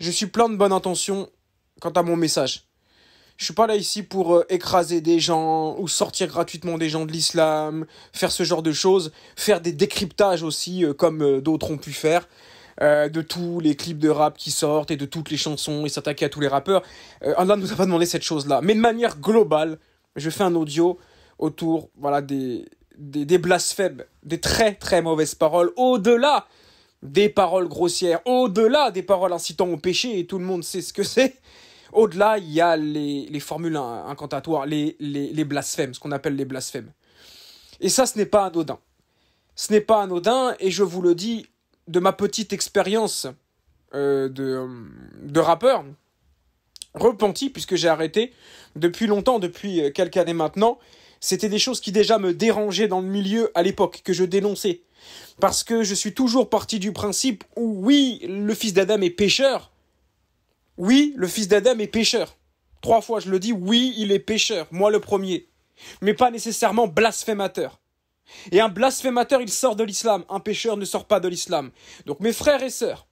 Je suis plein de bonnes intentions quant à mon message. Je suis pas là ici pour euh, écraser des gens ou sortir gratuitement des gens de l'islam, faire ce genre de choses, faire des décryptages aussi euh, comme euh, d'autres ont pu faire. de tous les clips de rap qui sortent et de toutes les chansons et s'attaquer à tous les rappeurs. Allah nous a pas demandé cette chose-là. Mais de manière globale, je fais un audio autour voilà, des, des, des blasphèmes, des très très mauvaises paroles, au-delà des paroles grossières, au-delà des paroles incitant au péché, et tout le monde sait ce que c'est. Au-delà, il y a les, formules incantatoires, les, blasphèmes, ce qu'on appelle les blasphèmes. Et ça, ce n'est pas anodin. Ce n'est pas anodin, et je vous le dis de ma petite expérience euh, de, de rappeur, repenti, puisque j'ai arrêté depuis longtemps, depuis euh, quelques années maintenant. C'était des choses qui déjà me dérangeaient dans le milieu à l'époque, que je dénonçais parce que je suis toujours parti du principe où oui, le fils d'Adam est pêcheur. Oui, le fils d'Adam est pêcheur. Trois fois je le dis, oui, il est pêcheur. moi le premier. Mais pas nécessairement blasphémateur. Et un blasphémateur, il sort de l'islam. Un pêcheur ne sort pas de l'islam. Donc mes frères et sœurs,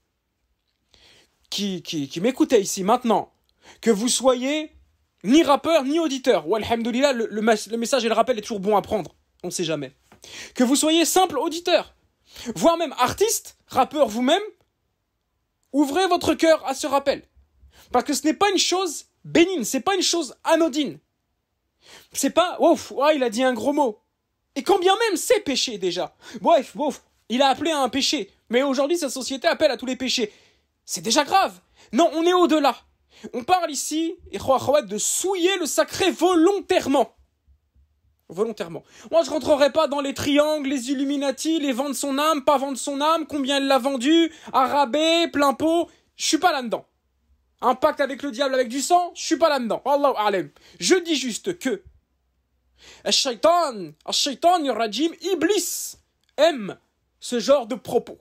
qui, qui, qui ici maintenant, que vous soyez ni rappeur ni auditeur, ou alhamdulillah le, le message et le rappel est toujours bon à prendre. On ne sait jamais que vous soyez simple auditeur, voire même artiste, rappeur vous-même, ouvrez votre cœur à ce rappel. Parce que ce n'est pas une chose bénigne, n'est pas une chose anodine. C'est pas, ouf, ah, il a dit un gros mot. Et quand bien même c'est péché déjà. Bref, ouf, il a appelé à un péché. Mais aujourd'hui, sa société appelle à tous les péchés. C'est déjà grave. Non, on est au-delà. On parle ici, et de souiller le sacré volontairement volontairement. Moi, je rentrerai pas dans les triangles, les Illuminati, les vendre son âme, pas vendre son âme, combien elle l'a vendu, à plein pot. Je suis pas là-dedans. Un pacte avec le diable, avec du sang, je suis pas là-dedans. Allah. Je dis juste que Shaitan, Shaitan Rajim, Iblis aime ce genre de propos.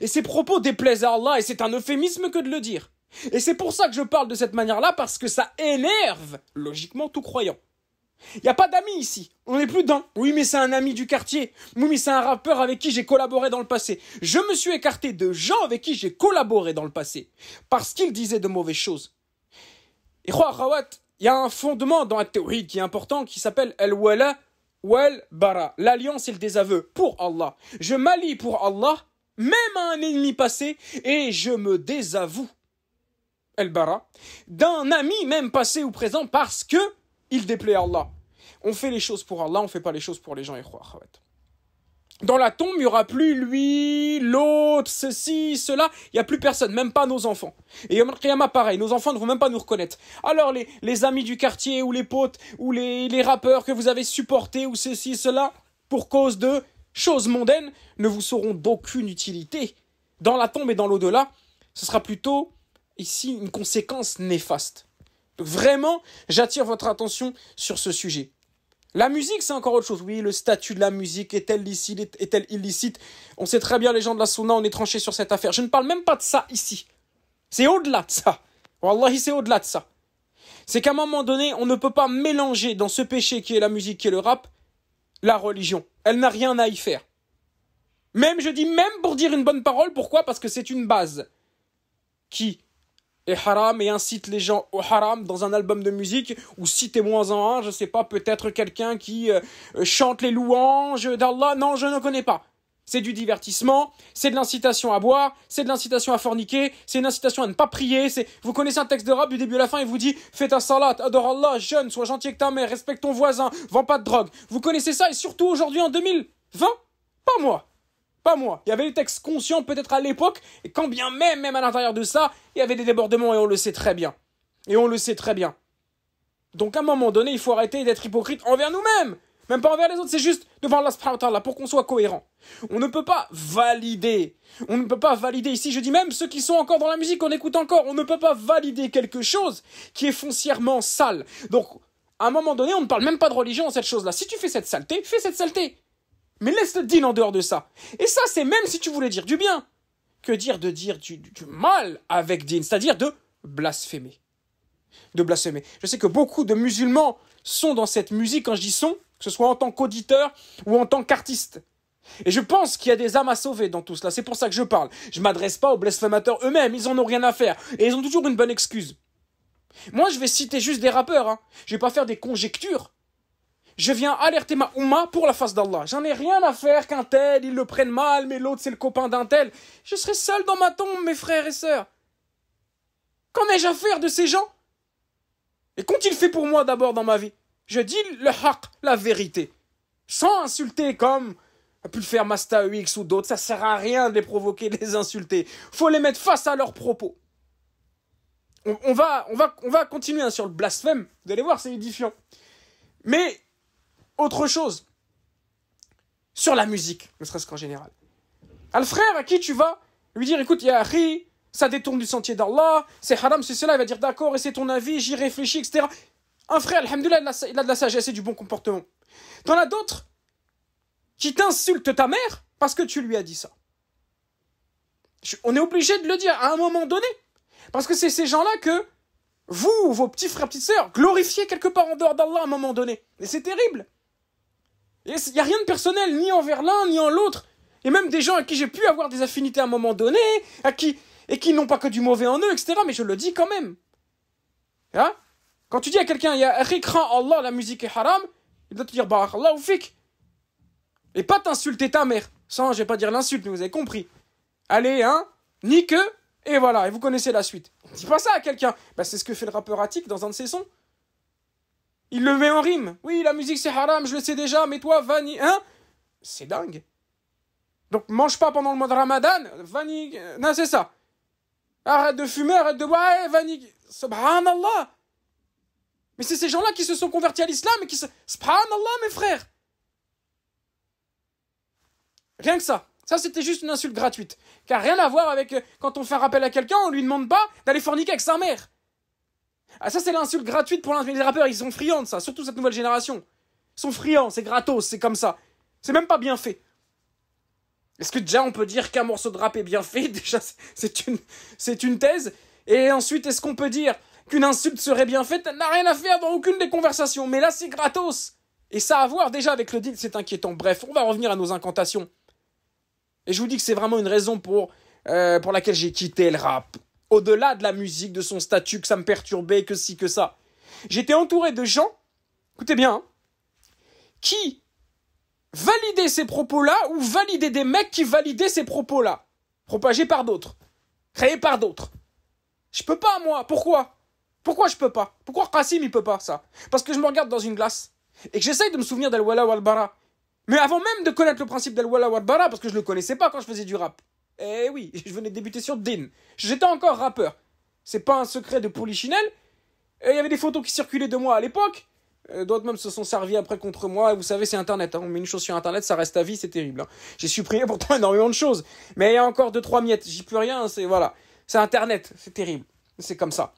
Et ces propos déplaisent à Allah et c'est un euphémisme que de le dire. Et c'est pour ça que je parle de cette manière-là parce que ça énerve logiquement tout croyant. Il n'y a pas d'amis ici. On n'est plus d'un. Oui, mais c'est un ami du quartier. Oui, mais c'est un rappeur avec qui j'ai collaboré dans le passé. Je me suis écarté de gens avec qui j'ai collaboré dans le passé. Parce qu'ils disaient de mauvaises choses. Et Roi Rawat, il y a un fondement dans la théorie qui est important qui s'appelle El Wala Wal Bara. L'alliance et le désaveu pour Allah. Je m'allie pour Allah, même à un ennemi passé, et je me désavoue. El Bara. D'un ami même passé ou présent parce que il déplaît à Allah. On fait les choses pour Allah, on ne fait pas les choses pour les gens et croire. Dans la tombe, il n'y aura plus lui, l'autre, ceci, cela. Il n'y a plus personne, même pas nos enfants. Et Yom Kiyama, pareil, nos enfants ne vont même pas nous reconnaître. Alors, les, amis du quartier, ou les potes, ou les, les rappeurs que vous avez supportés, ou ceci, cela, pour cause de choses mondaines, ne vous seront d'aucune utilité. Dans la tombe et dans l'au-delà, ce sera plutôt, ici, une conséquence néfaste. Vraiment, j'attire votre attention sur ce sujet. La musique, c'est encore autre chose. Oui, le statut de la musique est-elle licite, est-elle illicite On sait très bien, les gens de la sauna, on est tranchés sur cette affaire. Je ne parle même pas de ça ici. C'est au-delà de ça. Wallahi, c'est au-delà de ça. C'est qu'à un moment donné, on ne peut pas mélanger dans ce péché qui est la musique, qui est le rap, la religion. Elle n'a rien à y faire. Même, je dis même pour dire une bonne parole, pourquoi Parce que c'est une base qui et haram et incite les gens au haram dans un album de musique ou t'es moins en un, je sais pas, peut-être quelqu'un qui euh, chante les louanges d'Allah. Non, je ne connais pas. C'est du divertissement, c'est de l'incitation à boire, c'est de l'incitation à forniquer, c'est une incitation à ne pas prier, c'est, vous connaissez un texte de rap du début à la fin, il vous dit, fais ta salat, adore Allah, jeune, sois gentil avec ta mère, respecte ton voisin, vends pas de drogue. Vous connaissez ça et surtout aujourd'hui en 2020? Pas moi! pas moi. Il y avait des textes conscients peut-être à l'époque, et quand bien même, même à l'intérieur de ça, il y avait des débordements, et on le sait très bien. Et on le sait très bien. Donc à un moment donné, il faut arrêter d'être hypocrite envers nous-mêmes. Même pas envers les autres, c'est juste devant Allah subhanahu pour qu'on soit cohérent. On ne peut pas valider. On ne peut pas valider ici, je dis même ceux qui sont encore dans la musique, on écoute encore, on ne peut pas valider quelque chose qui est foncièrement sale. Donc, à un moment donné, on ne parle même pas de religion en cette chose-là. Si tu fais cette saleté, fais cette saleté. Mais laisse le din en dehors de ça. Et ça, c'est même si tu voulais dire du bien. Que dire de dire du, mal avec Dean, c'est-à-dire de blasphémer. De blasphémer. Je sais que beaucoup de musulmans sont dans cette musique, quand je dis sont, que ce soit en tant qu'auditeur ou en tant qu'artiste. Et je pense qu'il y a des âmes à sauver dans tout cela. C'est pour ça que je parle. Je m'adresse pas aux blasphémateurs eux-mêmes. Ils en ont rien à faire. Et ils ont toujours une bonne excuse. Moi, je vais citer juste des rappeurs. Hein. Je vais pas faire des conjectures je viens alerter ma Oumma pour la face d'Allah. J'en ai rien à faire qu'un tel, ils le prennent mal, mais l'autre c'est le copain d'un tel. Je serai seul dans ma tombe, mes frères et sœurs. Qu'en ai-je à faire de ces gens Et qu'ont-ils fait pour moi d'abord dans ma vie Je dis le haq, la vérité. Sans insulter comme a pu le faire Masta UX ou d'autres, ça sert à rien de les provoquer, de les insulter. Faut les mettre face à leurs propos. On, va, on, va, on va continuer hein, sur le blasphème, vous allez voir, c'est édifiant. Mais autre chose sur la musique, ne serait-ce qu'en général. Un frère à qui tu vas lui dire écoute, y il a ri, ça détourne du sentier d'Allah, c'est haram, c'est cela, il va dire d'accord, et c'est ton avis, j'y réfléchis, etc. Un frère, alhamdoulilah, il a de la sagesse et du bon comportement. T'en as d'autres qui t'insultent ta mère parce que tu lui as dit ça. On est obligé de le dire à un moment donné. Parce que c'est ces gens-là que vous, vos petits frères, petites sœurs, glorifiez quelque part en dehors d'Allah à un moment donné. Et c'est terrible. Il n'y a rien de personnel, ni envers l'un, ni en l'autre. Et même des gens à qui j'ai pu avoir des affinités à un moment donné, à qui, et qui n'ont pas que du mauvais en eux, etc. Mais je le dis quand même. Hein Quand tu dis à quelqu'un, il y a Allah, la musique est haram, il doit te dire, bah Allah ou Et pas t'insulter ta mère. Sans, je vais pas dire l'insulte, mais vous avez compris. Allez, hein Nique, et voilà, et vous connaissez la suite. Dis pas ça à quelqu'un. Bah, c'est ce que fait le rappeur Attic dans un de ses sons. Il le met en rime. Oui, la musique c'est haram, je le sais déjà, mais toi, Vani hein C'est dingue. Donc mange pas pendant le mois de Ramadan, Vani, euh, non c'est ça. Arrête de fumer, arrête de boire, eh, vanille, subhanallah. Mais c'est ces gens-là qui se sont convertis à l'islam et qui se... Subhanallah, mes frères Rien que ça. Ça, c'était juste une insulte gratuite. Car rien à voir avec euh, quand on fait un rappel à quelqu'un, on lui demande pas d'aller forniquer avec sa mère. Ah, ça, c'est l'insulte gratuite pour les rappeurs. Ils sont friands ça, surtout cette nouvelle génération. Ils sont friands, c'est gratos, c'est comme ça. C'est même pas bien fait. Est-ce que déjà on peut dire qu'un morceau de rap est bien fait Déjà, c'est une, c'est une thèse. Et ensuite, est-ce qu'on peut dire qu'une insulte serait bien faite Elle n'a rien à faire dans aucune des conversations. Mais là, c'est gratos. Et ça a à voir déjà avec le deal, c'est inquiétant. Bref, on va revenir à nos incantations. Et je vous dis que c'est vraiment une raison pour, euh, pour laquelle j'ai quitté le rap au-delà de la musique, de son statut, que ça me perturbait, que si, que ça. J'étais entouré de gens, écoutez bien, hein, qui validaient ces propos-là ou validaient des mecs qui validaient ces propos-là, propagés par d'autres, créés par d'autres. Je peux pas, moi. Pourquoi Pourquoi je peux pas Pourquoi Qasim, il peut pas, ça Parce que je me regarde dans une glace et que j'essaye de me souvenir d'Al-Wala Wal-Bara. Mais avant même de connaître le principe d'Al-Wala Wal-Bara, parce que je le connaissais pas quand je faisais du rap. Eh oui, je venais de débuter sur Dean. J'étais encore rappeur. C'est pas un secret de Polichinelle. Il euh, y avait des photos qui circulaient de moi à l'époque. Euh, d'autres même se sont servis après contre moi. vous savez, c'est Internet. Hein. On met une chose sur Internet, ça reste à vie, c'est terrible. Hein. J'ai supprimé pourtant énormément de choses. Mais il y a encore 2 trois miettes. J'y peux rien. C'est voilà. C'est Internet. C'est terrible. C'est comme ça.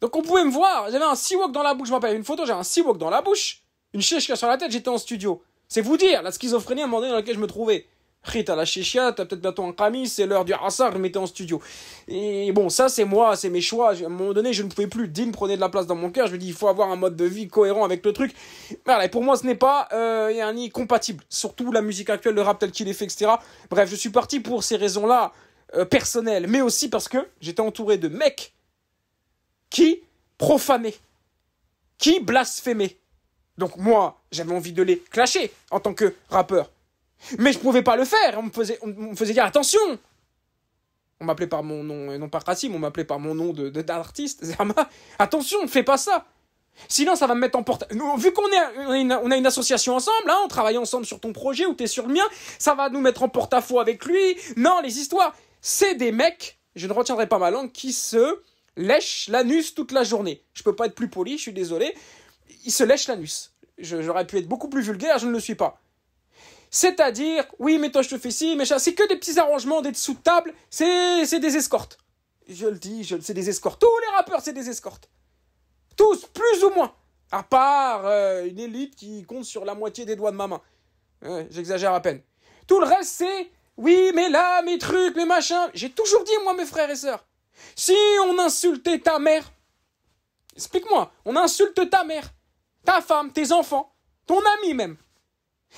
Donc on pouvait me voir. J'avais un siwok dans la bouche. Je m'appelle une photo, j'avais un siwok dans la bouche. Une chiche sur la tête, j'étais en studio. C'est vous dire la schizophrénie à un moment donné dans laquelle je me trouvais. Rit à la t'as peut-être bientôt un kamis, c'est l'heure du hasard, remettez en studio. Et bon, ça c'est moi, c'est mes choix. À un moment donné, je ne pouvais plus. Dim prenait de la place dans mon cœur. Je me dis, il faut avoir un mode de vie cohérent avec le truc. Voilà, et pour moi, ce n'est pas euh, ni compatible. Surtout la musique actuelle, le rap tel qu'il est fait, etc. Bref, je suis parti pour ces raisons-là euh, personnelles, mais aussi parce que j'étais entouré de mecs qui profanaient, qui blasphémaient. Donc moi, j'avais envie de les clasher en tant que rappeur. Mais je pouvais pas le faire. On me faisait, on, faisait dire attention. On m'appelait par mon nom, et non par Racine, on m'appelait par mon nom d'artiste, de, d'artiste. Attention, ne fais pas ça. Sinon, ça va me mettre en porte. Nous, vu qu'on est, on a, une, association ensemble, hein, on travaille ensemble sur ton projet ou t'es sur le mien, ça va nous mettre en porte-à-faux avec lui. Non, les histoires, c'est des mecs, je ne retiendrai pas ma langue, qui se lèchent l'anus toute la journée. Je peux pas être plus poli, je suis désolé. Ils se lèchent l'anus. J'aurais pu être beaucoup plus vulgaire, je ne le suis pas. C'est-à-dire, oui, mais toi je te fais ci, mais c'est que des petits arrangements, des sous table, c'est, c'est des escortes. Je le dis, je, c'est des escortes. Tous les rappeurs, c'est des escortes. Tous, plus ou moins. À part euh, une élite qui compte sur la moitié des doigts de ma main. j'exagère à peine. Tout le reste, c'est, oui, mais là, mes trucs, mes machins. J'ai toujours dit, moi, mes frères et sœurs, si on insultait ta mère, explique-moi, on insulte ta mère, ta femme, tes enfants, ton ami même.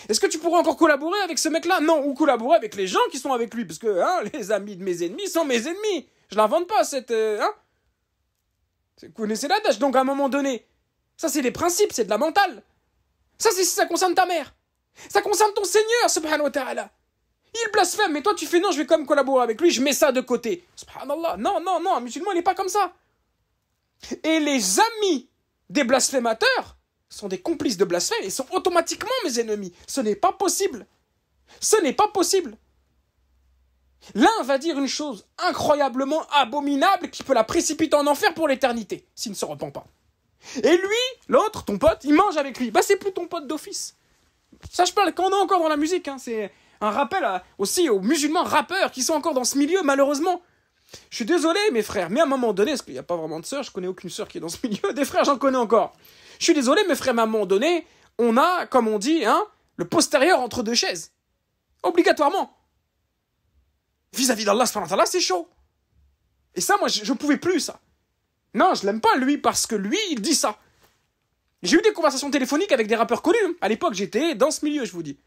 Est-ce que tu pourrais encore collaborer avec ce mec-là Non, ou collaborer avec les gens qui sont avec lui, parce que hein, les amis de mes ennemis sont mes ennemis. Je l'invente pas, cette... Euh, hein Vous connaissez la donc à un moment donné. Ça, c'est les principes, c'est de la mentale. Ça, c'est si ça concerne ta mère. Ça concerne ton Seigneur, subhanahu wa ta'ala. Il blasphème, mais toi, tu fais non, je vais quand même collaborer avec lui, je mets ça de côté. Subhanallah. Non, non, non, un musulman, il n'est pas comme ça. Et les amis des blasphémateurs, sont des complices de blasphème et sont automatiquement mes ennemis. Ce n'est pas possible. Ce n'est pas possible. L'un va dire une chose incroyablement abominable qui peut la précipiter en enfer pour l'éternité, s'il ne se repent pas. Et lui, l'autre, ton pote, il mange avec lui. Bah c'est plus ton pote d'office. Ça je parle qu'on a encore dans la musique, hein. c'est un rappel aussi aux musulmans rappeurs qui sont encore dans ce milieu malheureusement. Je suis désolé mes frères, mais à un moment donné, parce qu'il n'y a pas vraiment de sœur, je connais aucune sœur qui est dans ce milieu, des frères j'en connais encore. Je suis désolé, mes frères, à un moment donné, on a, comme on dit, hein, le postérieur entre deux chaises. Obligatoirement. Vis-à-vis d'Allah, c'est chaud. Et ça, moi, je ne pouvais plus, ça. Non, je l'aime pas, lui, parce que lui, il dit ça. J'ai eu des conversations téléphoniques avec des rappeurs connus. À l'époque, j'étais dans ce milieu, je vous dis.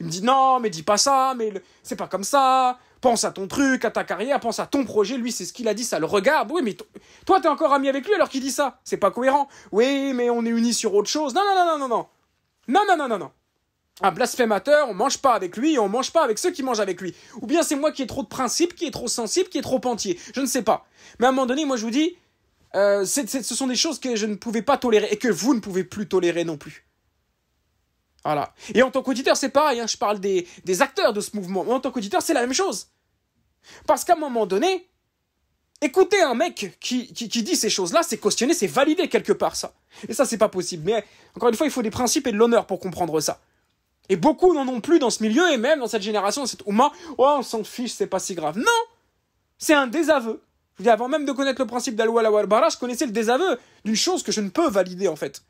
Il me dit non, mais dis pas ça, mais c'est pas comme ça pense à ton truc, à ta carrière, pense à ton projet. Lui, c'est ce qu'il a dit, ça le regarde. Oui, mais toi, t'es encore ami avec lui alors qu'il dit ça. C'est pas cohérent. Oui, mais on est unis sur autre chose. Non, non, non, non, non, non. Non, non, non, non, non. Un blasphémateur, on mange pas avec lui et on mange pas avec ceux qui mangent avec lui. Ou bien c'est moi qui ai trop de principes, qui est trop sensible, qui est trop entier. Je ne sais pas. Mais à un moment donné, moi, je vous dis, euh, ce sont des choses que je ne pouvais pas tolérer et que vous ne pouvez plus tolérer non plus. Voilà. Et en tant qu'auditeur, c'est pareil. Hein. je parle des, acteurs de ce mouvement. en tant qu'auditeur, c'est la même chose. Parce qu'à un moment donné, écouter un mec qui, dit ces choses-là, c'est cautionner, c'est valider quelque part ça. Et ça, c'est pas possible. Mais encore une fois, il faut des principes et de l'honneur pour comprendre ça. Et beaucoup n'en ont plus dans ce milieu, et même dans cette génération, dans cette Ouma, oh, on s'en fiche, c'est pas si grave. Non C'est un désaveu. Je veux avant même de connaître le principe d'Al-Wala je connaissais le désaveu d'une chose que je ne peux valider, en fait.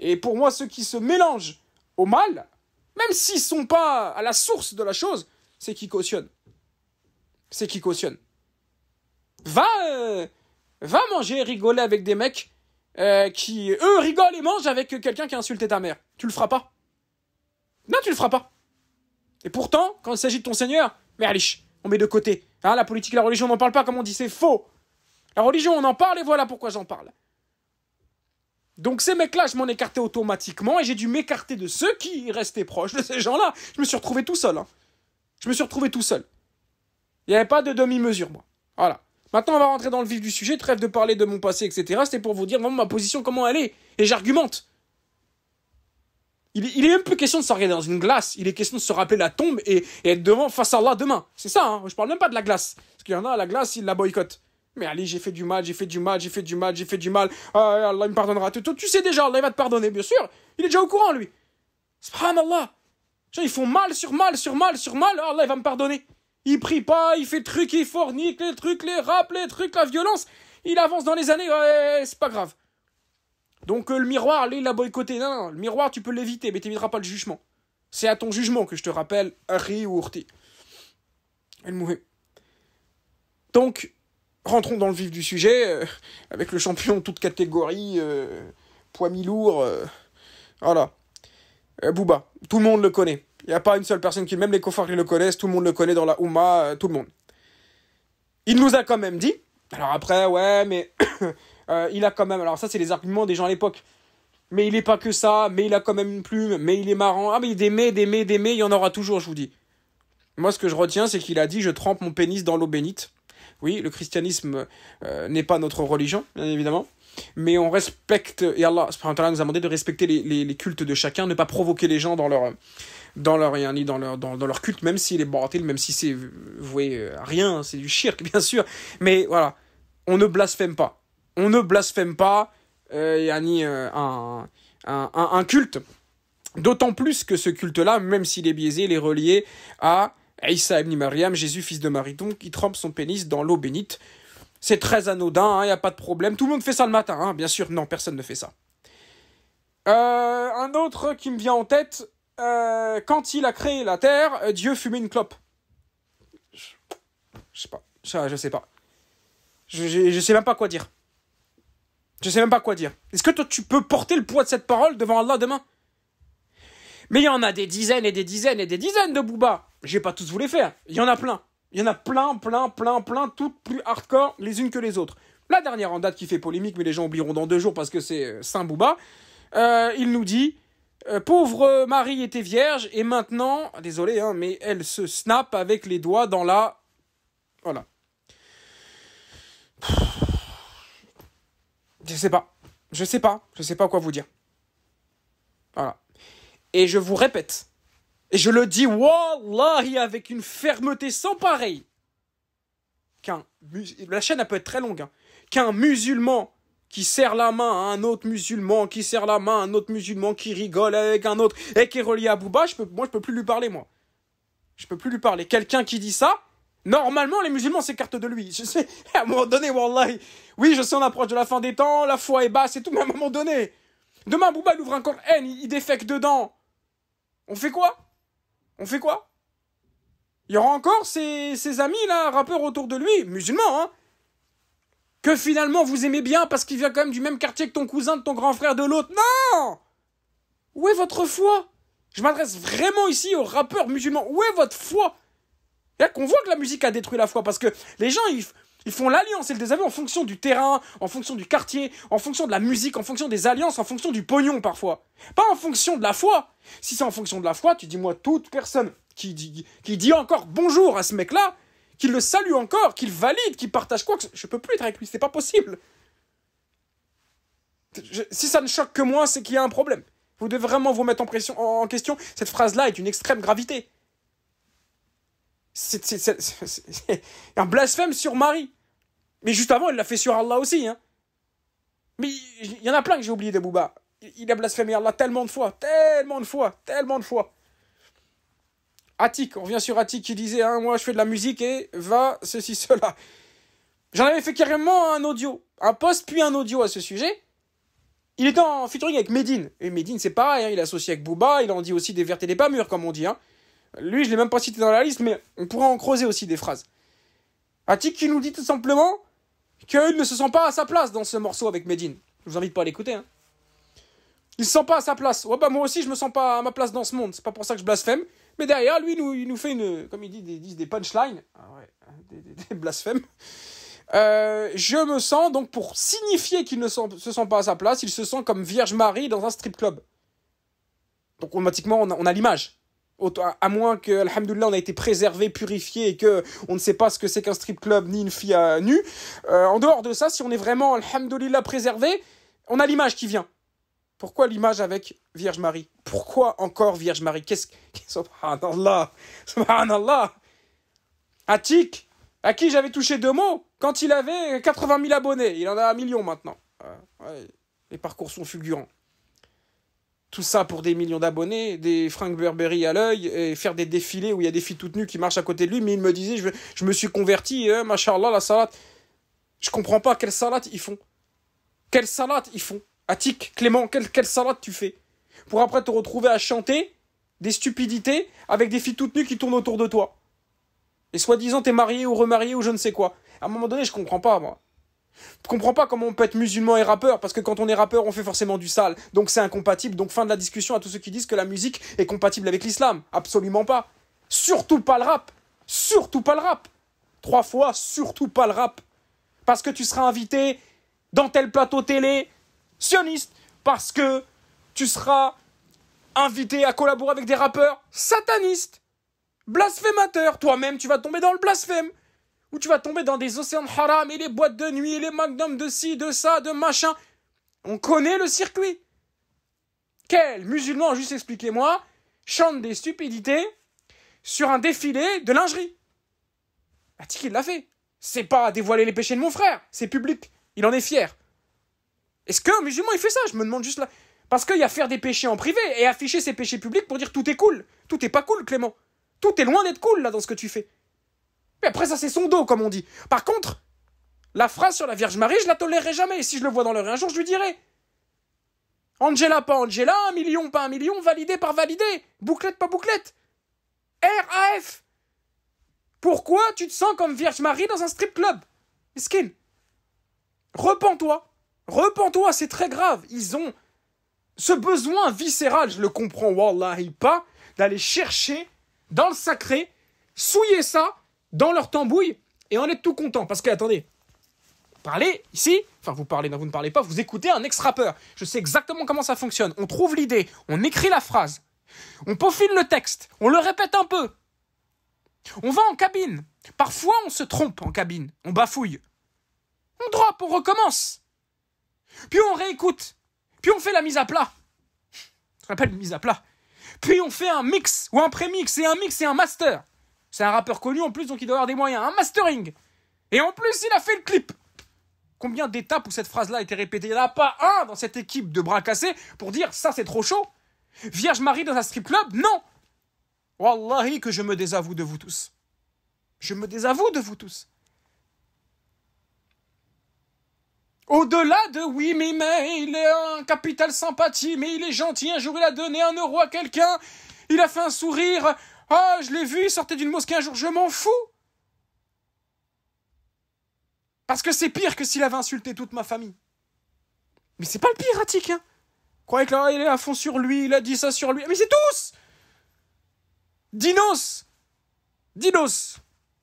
Et pour moi, ceux qui se mélangent au mal, même s'ils sont pas à la source de la chose, c'est qu'ils cautionnent c'est qui cautionne. Va, euh, va manger et rigoler avec des mecs euh, qui, eux, rigolent et mangent avec quelqu'un qui a insulté ta mère. Tu le feras pas. Non, tu le feras pas. Et pourtant, quand il s'agit de ton Seigneur, merlich, on met de côté. Hein, la politique, la religion, on n'en parle pas, comme on dit, c'est faux. La religion, on en parle et voilà pourquoi j'en parle. Donc ces mecs-là, je m'en écartais automatiquement et j'ai dû m'écarter de ceux qui restaient proches de ces gens-là. Je me suis retrouvé tout seul. Hein. Je me suis retrouvé tout seul. Il n'y avait pas de demi-mesure, moi. Voilà. Maintenant, on va rentrer dans le vif du sujet. Trêve de parler de mon passé, etc. C'était pour vous dire vraiment ma position, comment elle est. Et j'argumente. Il, il est même plus question de s'arrêter dans une glace. Il est question de se rappeler la tombe et, être devant face à Allah demain. C'est ça, hein. Je parle même pas de la glace. Parce qu'il y en a, la glace, il la boycottent. Mais allez, j'ai fait du mal, j'ai fait du mal, j'ai fait du mal, j'ai fait du mal. Ah, ah, Allah il me pardonnera. tout. tu sais déjà, Allah va te pardonner, bien sûr. Il est déjà au courant, lui. Subhanallah. Genre, ils font mal sur mal sur mal sur mal. Ah, Allah, il va me pardonner il prie pas, il fait truc, il fornique, les trucs, les rap, les trucs, la violence, il avance dans les années, c'est pas grave. Donc euh, le miroir, allez il l'a boycotté. Non, le miroir, tu peux l'éviter, mais t'éviteras pas le jugement. C'est à ton jugement que je te rappelle, Harry ou Urti. Elle mourait. Donc, rentrons dans le vif du sujet, euh, avec le champion toute catégorie, euh, poids mi-lourd, voilà. Booba, tout le monde le connaît. Il n'y a pas une seule personne qui, même les coffres, qui le connaissent, tout le monde le connaît dans la Ouma, euh, tout le monde. Il nous a quand même dit, alors après, ouais, mais euh, il a quand même, alors ça c'est les arguments des gens à l'époque, mais il n'est pas que ça, mais il a quand même une plume, mais il est marrant, ah mais il est des mais, des il y en aura toujours, je vous dis. Moi ce que je retiens c'est qu'il a dit, je trempe mon pénis dans l'eau bénite. Oui, le christianisme euh, n'est pas notre religion, bien évidemment. Mais on respecte, et Allah nous a demandé de respecter les, les cultes de chacun, ne pas provoquer les gens dans leur, dans leur, dans leur, dans, dans, leur culte, même s'il est baratil, même si c'est voué à euh, rien, c'est du shirk, bien sûr. Mais voilà, on ne blasphème pas. On ne blasphème pas Yanni, euh, euh, un, un, culte. D'autant plus que ce culte-là, même s'il est biaisé, il est relié à Isa ibn Mariam, Jésus fils de Mariton, qui trempe son pénis dans l'eau bénite. C'est très anodin, il hein, n'y a pas de problème. Tout le monde fait ça le matin, hein, bien sûr. Non, personne ne fait ça. un autre qui me vient en tête, euh, quand il a créé la terre, euh, Dieu fumait une clope. Je, sais pas. Ça, je sais pas. Je, sais même pas quoi dire. Je sais même pas quoi dire. Est-ce que toi, tu peux porter le poids de cette parole devant Allah demain Mais il y en a des dizaines et des dizaines et des dizaines de Bouba. J'ai pas tous voulu faire. Il y en a plein. Il y en a plein, plein, plein, plein, toutes plus hardcore les unes que les autres. La dernière en date qui fait polémique, mais les gens oublieront dans deux jours parce que c'est euh, Saint Booba, il nous dit euh, pauvre Marie était vierge et maintenant, désolé, hein, mais elle se snappe avec les doigts dans la... Voilà. Je sais pas. Je sais pas. Je sais pas quoi vous dire. Voilà. Et je vous répète. Et je le dis, wallahi, avec une fermeté sans pareil. Qu'un... La chaîne, elle peut être très longue. Hein. Qu'un musulman qui serre la main à un autre musulman, qui serre la main à un autre musulman, qui rigole avec un autre, et qui est relié à Bouba, je peux, moi je peux plus lui parler, moi. Je peux plus lui parler. Quelqu'un qui dit ça, normalement les musulmans s'écartent de lui. Je sais, à un moment donné, Wallahi, oui, je sais, on approche de la fin des temps, la foi est basse et tout, mais à un moment donné, demain Bouba il ouvre un il, défecte dedans. On fait quoi On fait quoi Il y aura encore ses, ses amis là, rappeurs autour de lui, musulmans, hein, que finalement vous aimez bien parce qu'il vient quand même du même quartier que ton cousin, de ton grand frère, de l'autre. Non Où est votre foi Je m'adresse vraiment ici aux rappeurs musulmans. Où est votre foi qu'on voit que la musique a détruit la foi parce que les gens, ils, font l'alliance et le désaveu en fonction du terrain, en fonction du quartier, en fonction de la musique, en fonction des alliances, en fonction du pognon parfois. Pas en fonction de la foi. Si c'est en fonction de la foi, tu dis moi toute personne qui qui dit encore bonjour à ce mec-là, qu'il le salue encore, qu'il valide, qu'il partage quoi que je peux plus être avec lui, c'est pas possible. si ça ne choque que moi, c'est qu'il y a un problème. Vous devez vraiment vous mettre en, pression, en, question. Cette phrase-là est d'une extrême gravité. C'est, un blasphème sur Marie. Mais juste avant, il l'a fait sur Allah aussi. Hein. Mais il y, en a plein que j'ai oublié de Bouba. il a blasphémé Allah tellement de fois, tellement de fois, tellement de fois. Attic, on revient sur Attic qui disait hein, Moi, je fais de la musique et va ceci, cela. J'en avais fait carrément un audio, un post puis un audio à ce sujet. Il est en featuring avec Medine. Et Medine, c'est pareil, hein, il est associé avec Booba, il en dit aussi des vertes et des pas comme on dit. Hein. Lui, je l'ai même pas cité dans la liste, mais on pourrait en creuser aussi des phrases. Attic qui nous dit tout simplement qu'il ne se sent pas à sa place dans ce morceau avec Medine. Je vous invite pas à l'écouter. Hein. Il se sent pas à sa place. Ouais, bah moi aussi, je me sens pas à ma place dans ce monde. C'est pas pour ça que je blasphème. Mais derrière, lui, il nous fait une, comme il dit, des, punchlines, ah hein, des, blasphèmes. Euh, je me sens, donc pour signifier qu'il ne se sent pas à sa place, il se sent comme Vierge Marie dans un strip club. Donc automatiquement, on a, a l'image. À moins que, alhamdoulilah, on a été préservé, purifié et que on ne sait pas ce que c'est qu'un strip club ni une fille nue. nu. Euh, en dehors de ça, si on est vraiment, alhamdoulilah, préservé, on a l'image qui vient. Pourquoi l'image avec Vierge Marie Pourquoi encore Vierge Marie Qu'est-ce que. Subhanallah Subhanallah Atik, à qui j'avais touché deux mots quand il avait 80 000 abonnés. Il en a un million maintenant. Euh, les parcours sont fulgurants. Tout ça pour des millions d'abonnés, des Frank Burberry à l'œil, et faire des défilés où il y a des filles toutes nues qui marchent à côté de lui, mais il me disait, je, me suis converti, MashaAllah, euh, machallah, la salade. Je comprends pas quelle salade ils font. Quelle salade ils font. Attic, Clément, quelle, salade tu fais Pour après te retrouver à chanter des stupidités avec des filles toutes nues qui tournent autour de toi. Et soi-disant, t'es marié ou remarié ou je ne sais quoi. À un moment donné, je comprends pas, moi. Je comprends pas comment on peut être musulman et rappeur, parce que quand on est rappeur, on fait forcément du sale. Donc c'est incompatible. Donc fin de la discussion à tous ceux qui disent que la musique est compatible avec l'islam. Absolument pas. Surtout pas le rap. Surtout pas le rap. Trois fois, surtout pas le rap. Parce que tu seras invité dans tel plateau télé, sioniste parce que tu seras invité à collaborer avec des rappeurs satanistes, blasphémateurs. Toi-même, tu vas tomber dans le blasphème. Ou tu vas tomber dans des océans de haram et les boîtes de nuit et les magnums de ci, de ça, de machin. On connaît le circuit. Quel musulman, juste expliquez-moi, chante des stupidités sur un défilé de lingerie Attique, bah, il l'a fait. C'est pas dévoiler les péchés de mon frère, c'est public. Il en est fier. Est-ce qu'un musulman, il fait ça Je me demande juste là. Parce qu'il y a faire des péchés en privé et afficher ses péchés publics pour dire tout est cool. Tout est pas cool, Clément. Tout est loin d'être cool, là, dans ce que tu fais. Mais après, ça, c'est son dos, comme on dit. Par contre, la phrase sur la Vierge Marie, je la tolérerai jamais. Et si je le vois dans le un jour, je lui dirai. Angela, pas Angela, un million, pas un million, validé par validé. Bouclette, pas bouclette. RAF. Pourquoi tu te sens comme Vierge Marie dans un strip club Skin. Repends-toi. Repends-toi, c'est très grave. Ils ont ce besoin viscéral, je le comprends, wallahi pas, d'aller chercher dans le sacré, souiller ça dans leur tambouille et en être tout content. Parce que, attendez, parlez ici, enfin vous parlez, non, vous ne parlez pas, vous écoutez un ex-rappeur. Je sais exactement comment ça fonctionne. On trouve l'idée, on écrit la phrase, on peaufine le texte, on le répète un peu. On va en cabine. Parfois, on se trompe en cabine, on bafouille. On drop, on recommence. Puis on réécoute. Puis on fait la mise à plat. Ça une mise à plat. Puis on fait un mix ou un prémix et un mix et un master. C'est un rappeur connu en plus, donc il doit avoir des moyens. Un mastering. Et en plus, il a fait le clip. Combien d'étapes où cette phrase-là a été répétée Il n'y en a pas un dans cette équipe de bras cassés pour dire ça c'est trop chaud. Vierge Marie dans un strip club Non Wallahi que je me désavoue de vous tous. Je me désavoue de vous tous. Au-delà de oui, mais, mais il est un capital sympathie, mais il est gentil. Un jour, il a donné un euro à quelqu'un. Il a fait un sourire. Ah, je l'ai vu, il sortait d'une mosquée un jour. Je m'en fous. Parce que c'est pire que s'il avait insulté toute ma famille. Mais c'est pas le pire, Attic, hein. Croyez que là, il est à fond sur lui, il a dit ça sur lui. Mais c'est tous Dinos Dinos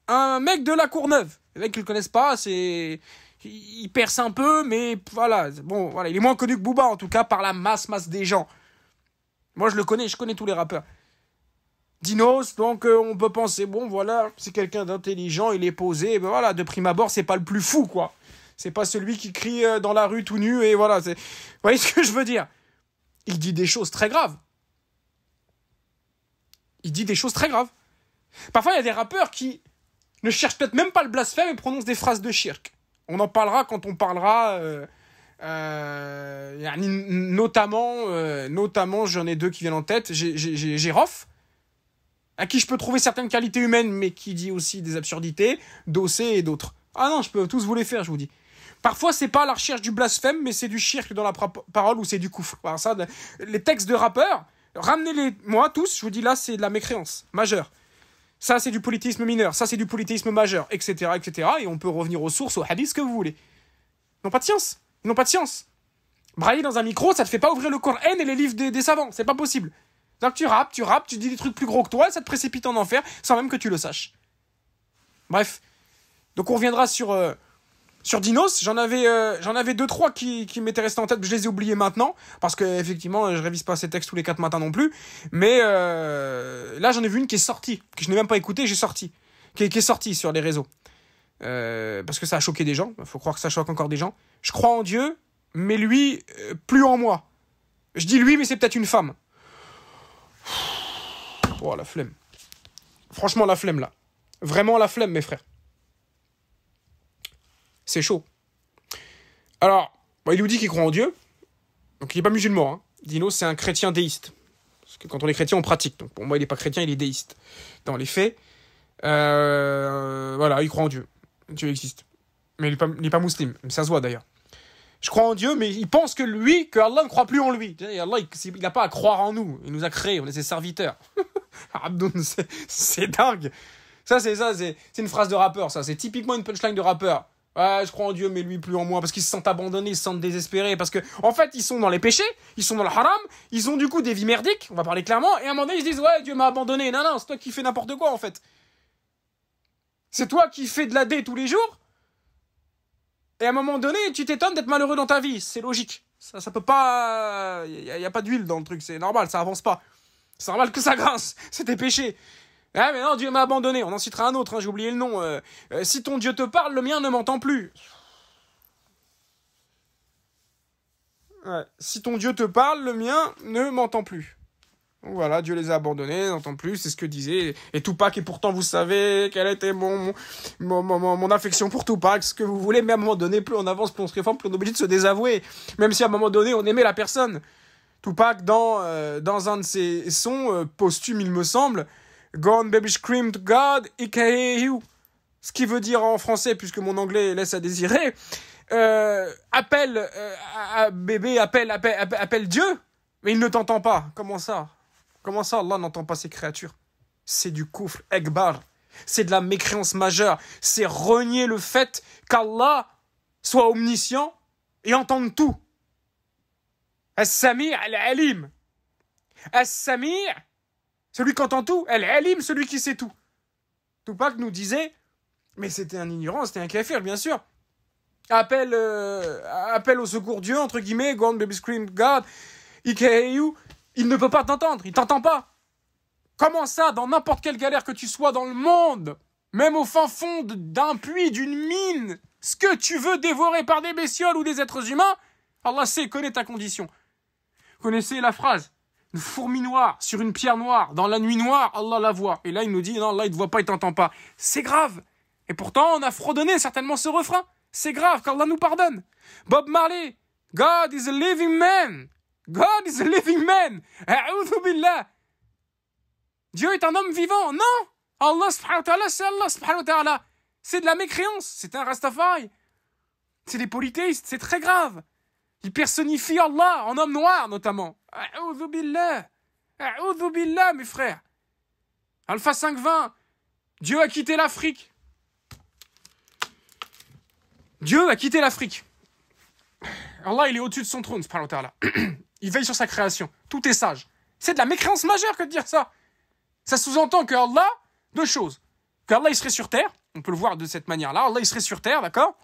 Un mec de la Courneuve. Les mecs qui le connaissent pas, c'est il perce un peu, mais voilà, bon, voilà, il est moins connu que Booba en tout cas par la masse, masse des gens. Moi, je le connais, je connais tous les rappeurs. Dinos, donc euh, on peut penser, bon, voilà, c'est quelqu'un d'intelligent, il est posé, ben voilà, de prime abord, c'est pas le plus fou, quoi. C'est pas celui qui crie euh, dans la rue tout nu, et voilà, c'est... Vous voyez ce que je veux dire Il dit des choses très graves. Il dit des choses très graves. Parfois, il y a des rappeurs qui ne cherchent peut-être même pas le blasphème et prononcent des phrases de shirk. On en parlera quand on parlera. Euh, euh, notamment, euh, notamment j'en ai deux qui viennent en tête. J'ai à qui je peux trouver certaines qualités humaines, mais qui dit aussi des absurdités, Dossé et d'autres. Ah non, je peux tous vous les faire, je vous dis. Parfois, c'est pas la recherche du blasphème, mais c'est du cirque dans la parole ou c'est du coufre. ça, les textes de rappeurs, ramenez-les, moi tous, je vous dis là, c'est de la mécréance majeure. Ça, c'est du politisme mineur, ça, c'est du politisme majeur, etc., etc. Et on peut revenir aux sources, aux hadiths, que vous voulez. Ils n'ont pas de science. Ils n'ont pas de science. Brailler dans un micro, ça te fait pas ouvrir le Coran et les livres des, savants. C'est pas possible. tu rappes, tu rappes, tu dis des trucs plus gros que toi, ça te précipite en enfer, sans même que tu le saches. Bref. Donc on reviendra sur... Euh, sur Dinos, j'en avais, euh, j'en avais deux, trois qui, qui m'étaient restés en tête, je les ai oubliés maintenant, parce que effectivement, je révise pas ces textes tous les quatre matins non plus. Mais euh, là, j'en ai vu une qui est sortie, que je n'ai même pas écoutée, j'ai sorti, qui est, sortie sur les réseaux. Euh, parce que ça a choqué des gens, Il faut croire que ça choque encore des gens. Je crois en Dieu, mais lui, plus en moi. Je dis lui, mais c'est peut-être une femme. Oh, la flemme. Franchement, la flemme, là. Vraiment la flemme, mes frères c'est chaud. Alors, bah, il nous dit qu'il croit en Dieu, donc il n'est pas musulman. Hein. Dino, c'est un chrétien déiste. Parce que quand on est chrétien, on pratique. Donc pour moi, il n'est pas chrétien, il est déiste. Dans les faits, euh, voilà, il croit en Dieu. Dieu existe. Mais il n'est pas, pas musulman. Ça se voit d'ailleurs. Je crois en Dieu, mais il pense que lui, que Allah ne croit plus en lui. Et Allah, il n'a pas à croire en nous. Il nous a créés, on est ses serviteurs. Abdoun, c'est dingue. Ça, c'est ça, c'est une phrase de rappeur, ça. C'est typiquement une punchline de rappeur. Ouais je crois en Dieu, mais lui plus en moi, parce qu'ils se sentent abandonnés, ils se sentent désespérés, parce que, en fait, ils sont dans les péchés, ils sont dans le haram, ils ont du coup des vies merdiques, on va parler clairement, et à un moment donné, ils se disent, ouais, Dieu m'a abandonné, non, non, c'est toi qui fais n'importe quoi, en fait. C'est toi qui fais de la dé tous les jours, et à un moment donné, tu t'étonnes d'être malheureux dans ta vie, c'est logique. Ça, ça peut pas, il n'y a, a, pas d'huile dans le truc, c'est normal, ça avance pas. C'est normal que ça grince, c'est tes péchés. Ah mais non, Dieu m'a abandonné. On en citera un autre, hein, j'ai oublié le nom. Euh, euh, si ton Dieu te parle, le mien ne m'entend plus. Si ton Dieu te parle, le mien ne m'entend plus. voilà, Dieu les a abandonnés, n'entend plus, c'est ce que disait. Et Tupac, et pourtant vous savez quelle était mon, mon, mon, mon, affection pour Tupac, ce que vous voulez, mais à un moment donné, plus on avance, plus on se réforme, plus on est obligé de se désavouer. Même si à un moment donné, on aimait la personne. Tupac, dans, euh, dans un de ses sons, posthume, il me semble, Baby Scream to God, you. ce qui veut dire en français, puisque mon anglais laisse à désirer, euh, appelle euh, à bébé, appelle, appelle, Dieu, mais il ne t'entend pas. Comment ça Comment ça Allah n'entend pas ses créatures C'est du coufre, Ekbar. C'est de la mécréance majeure. C'est renier le fait qu'Allah soit omniscient et entende tout. As-Sami' al-Alim. As-Sami' Celui qui entend tout, elle Alim, celui qui sait tout. Tupac nous disait, mais c'était un ignorant, c'était un kafir, bien sûr. Appel, euh, au secours Dieu, entre guillemets, God, Baby Scream God, ikayu, e il ne peut pas t'entendre, il t'entend pas. Comment ça, dans n'importe quelle galère que tu sois dans le monde, même au fin fond d'un puits, d'une mine, ce que tu veux dévorer par des bestioles ou des êtres humains, Allah sait, connaît ta condition. Connaissez la phrase une fourmi noire sur une pierre noire, dans la nuit noire, Allah la voit. Et là, il nous dit, non, là, il ne voit pas, il t'entend pas. C'est grave. Et pourtant, on a fredonné certainement ce refrain. C'est grave, qu'Allah nous pardonne. Bob Marley, God is a living man. God is a living man. billah. Dieu est un homme vivant. Non. Allah subhanahu wa ta'ala, c'est Allah subhanahu wa ta'ala. C'est de la mécréance. C'est un Rastafari. C'est des polythéistes. C'est très grave. Il personnifie Allah en homme noir notamment. A'udhu billah. A'udhu billah, mes frères. Alpha 520. Dieu a quitté l'Afrique. Dieu a quitté l'Afrique. Allah, il est au-dessus de son trône, là. il veille sur sa création. Tout est sage. C'est de la mécréance majeure que de dire ça. Ça sous-entend que Allah, deux choses. Que Allah, il serait sur terre. On peut le voir de cette manière-là. Allah, il serait sur terre, d'accord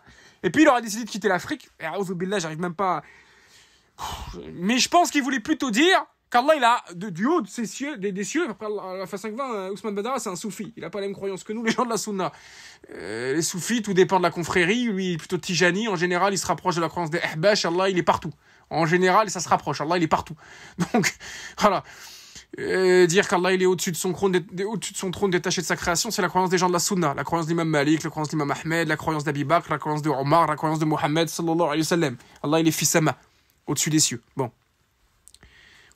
et puis il aurait décidé de quitter l'Afrique. Et là j'arrive même pas. À... Mais je pense qu'il voulait plutôt dire qu'Allah, il a, du haut de cieux, des, des cieux, après la fin 520, Ousmane Badara, c'est un soufi. Il n'a pas la même croyance que nous, les gens de la Sunna. Euh, les soufis, tout dépend de la confrérie. Lui, plutôt Tijani. En général, il se rapproche de la croyance des Ahbash. Allah, il est partout. En général, ça se rapproche. Allah, il est partout. Donc, voilà dire qu'Allah il est au-dessus de son trône, détaché de sa création, c'est la croyance des gens de la Sunna, la croyance d'Imam Malik, la croyance d'Imam Ahmed, la croyance d'Abi Bakr, la croyance de Omar, la croyance de Mohammed sallallahu alayhi wa sallam. Allah il est Sama, au-dessus des cieux. Bon.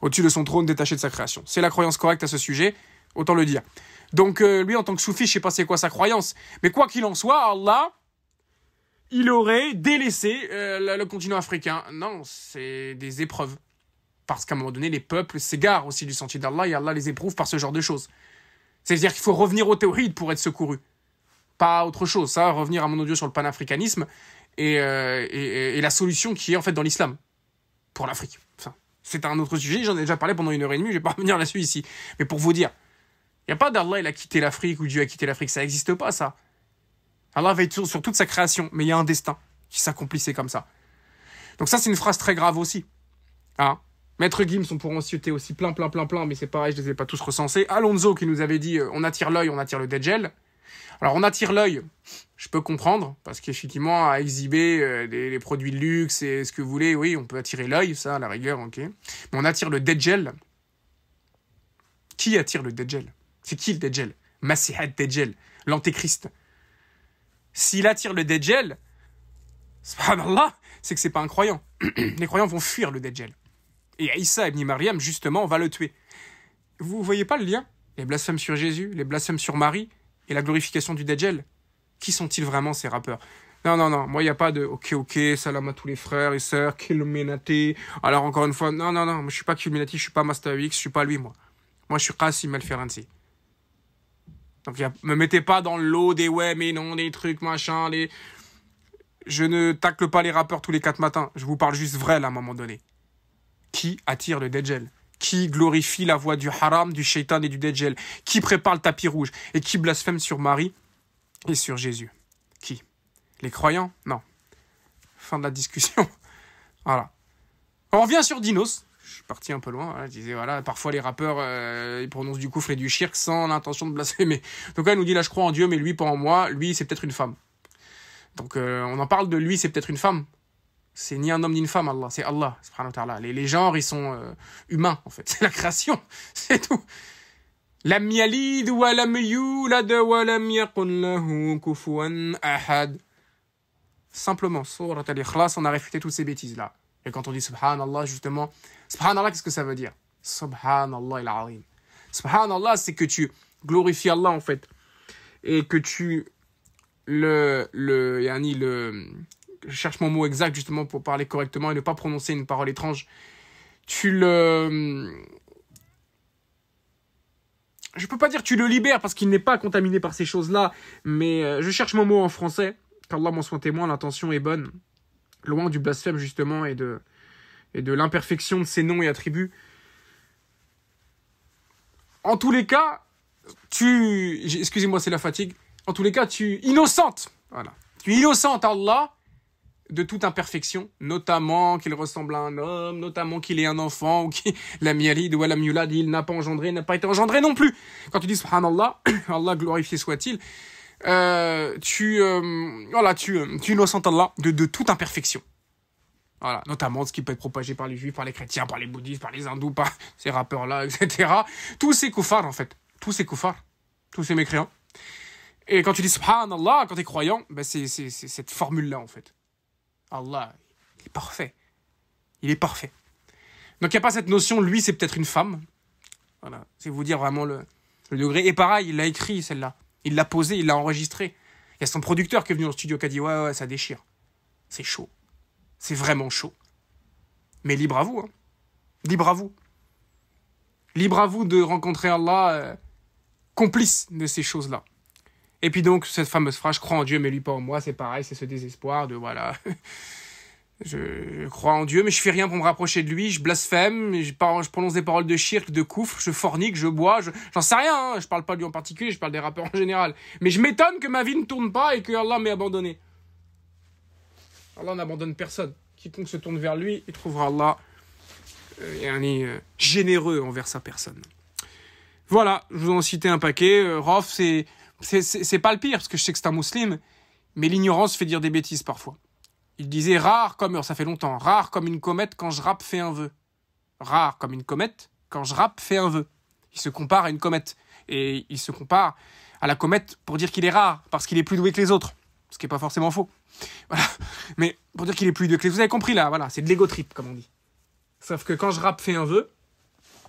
Au-dessus de son trône détaché de sa création. C'est la croyance correcte à ce sujet, autant le dire. Donc euh, lui en tant que soufi, je sais pas c'est quoi sa croyance, mais quoi qu'il en soit, Allah il aurait délaissé euh, le continent africain. Non, c'est des épreuves parce qu'à un moment donné, les peuples s'égarent aussi du sentier d'Allah et Allah les éprouve par ce genre de choses. C'est-à-dire qu'il faut revenir au théories pour être secouru. Pas autre chose, ça, revenir à mon audio sur le panafricanisme et, euh, la solution qui est en fait dans l'islam pour l'Afrique. c'est un autre sujet, j'en ai déjà parlé pendant une heure et demie, je vais pas revenir là-dessus ici. Mais pour vous dire, il n'y a pas d'Allah, il a quitté l'Afrique ou Dieu a quitté l'Afrique, ça n'existe pas ça. Allah veille toujours sur toute sa création, mais il y a un destin qui s'accomplissait comme ça. Donc ça, c'est une phrase très grave aussi. Hein Maître Gims, on pourra en aussi plein, plein, plein, plein, mais c'est pareil, je ne les ai pas tous recensés. Alonso qui nous avait dit euh, on attire l'œil, on attire le deadgel Alors on attire l'œil, je peux comprendre, parce qu'effectivement, à exhiber des, euh, les produits de luxe et ce que vous voulez, oui, on peut attirer l'œil, ça, à la rigueur, ok. Mais on attire le deadgel Qui attire le deadgel C'est qui le dead gel deadgel l'antéchrist. S'il attire le deadgel c'est que c'est pas un croyant. les croyants vont fuir le deadgel et Issa ibn Mariam, justement, on va le tuer. Vous voyez pas le lien Les blasphèmes sur Jésus, les blasphèmes sur Marie et la glorification du Dajjal Qui sont-ils vraiment ces rappeurs non, non, non, moi, il n'y a pas de OK, OK, salam à tous les frères et sœurs, Killuminati. Alors, encore une fois, non, non, non, moi, je suis pas Killuminati, je suis pas Master X, je suis pas lui, moi. Moi, je suis Qasim al Donc, ne me mettez pas dans l'eau des ouais, mais non, des trucs, machin, les. Je ne tacle pas les rappeurs tous les quatre matins. Je vous parle juste vrai, à un moment donné qui attire le Dajjal, qui glorifie la voix du haram, du shaitan et du Dajjal, qui prépare le tapis rouge et qui blasphème sur Marie et sur Jésus. Qui Les croyants Non. Fin de la discussion. voilà. On revient sur Dinos. Je suis parti un peu loin. Hein. Je voilà, parfois les rappeurs, euh, prononcent du coufre et du shirk sans l'intention de blasphémer. Donc là, il nous dit, là, je crois en Dieu, mais lui, pas en moi. Lui, c'est peut-être une femme. Donc euh, on en parle de lui, c'est peut-être une femme. C'est ni un homme ni une femme, Allah. C'est Allah, subhanahu wa ta'ala. Les, genres, ils sont euh, humains, en fait. C'est la création. C'est tout. wa lam yulad wa lam lahu ahad. Simplement, Surat al-Ikhlas, on a réfuté toutes ces bêtises-là. Et quand on dit Subhanallah, justement, Subhanallah, qu'est-ce que ça veut dire Subhanallah il Subhanallah, c'est que tu glorifies Allah, en fait. Et que tu le, le, yani le, je cherche mon mot exact justement pour parler correctement et ne pas prononcer une parole étrange. Tu le. Je peux pas dire tu le libères parce qu'il n'est pas contaminé par ces choses-là, mais euh, je cherche mon mot en français. Qu'Allah m'en soit témoin, l'intention est bonne. Loin du blasphème justement et de, et de l'imperfection de ses noms et attributs. En tous les cas, tu. Excusez-moi, c'est la fatigue. En tous les cas, tu innocente. Voilà. Tu innocentes Allah de toute imperfection, notamment qu'il ressemble à un homme, notamment qu'il est un enfant, ou qu'il, la myalide ou la il n'a pas engendré, n'a pas été engendré non plus. Quand tu dis subhanallah, Allah glorifié soit-il, euh, tu, euh, voilà, tu, euh, tu innocentes Allah de, toute imperfection. Voilà, notamment ce qui peut être propagé par les juifs, par les chrétiens, par les bouddhistes, par les hindous, par ces rappeurs-là, etc. Tous ces koufars, en fait. Tous ces koufars. Tous ces mécréants. Et quand tu dis subhanallah, quand tu es croyant, ben c'est cette formule-là, en fait. Allah, il est parfait. Il est parfait. Donc il n'y a pas cette notion, lui, c'est peut-être une femme. Voilà, c'est vous dire vraiment le, le degré. Et pareil, il l'a écrit, celle-là. Il l'a posé, il l'a enregistré. Il y a son producteur qui est venu au studio qui a dit Ouais, ouais, ça déchire. C'est chaud. C'est vraiment chaud. Mais libre à vous. Hein. Libre à vous. Libre à vous de rencontrer Allah euh, complice de ces choses-là. Et puis donc, cette fameuse phrase, je crois en Dieu, mais lui pas en moi, c'est pareil, c'est ce désespoir de voilà. je crois en Dieu, mais je fais rien pour me rapprocher de lui, je blasphème, je, je prononce des paroles de shirk, de couffre je fornique, je bois, j'en sais rien, hein, je parle pas de lui en particulier, je parle des rappeurs en général. Mais je m'étonne que ma vie ne tourne pas et que Allah m'ait abandonné. Allah n'abandonne personne. Quiconque se tourne vers lui, il trouvera Allah euh, euh généreux envers sa personne. Voilà, je vous en ai un paquet. Euh, Rof, c'est c'est pas le pire, parce que je sais que c'est un musulman, mais l'ignorance fait dire des bêtises parfois. Il disait rare comme, ça fait longtemps, rare comme une comète quand je rappe fait un vœu. Rare comme une comète quand je rappe fait un vœu. Il se compare à une comète. Et il se compare à la comète pour dire qu'il est rare, parce qu'il est plus doué que les autres. Ce qui n'est pas forcément faux. Voilà. Mais pour dire qu'il est plus doué que les autres. Vous avez compris là, voilà, c'est de l'ego trip, comme on dit. Sauf que quand je rappe fait un vœu,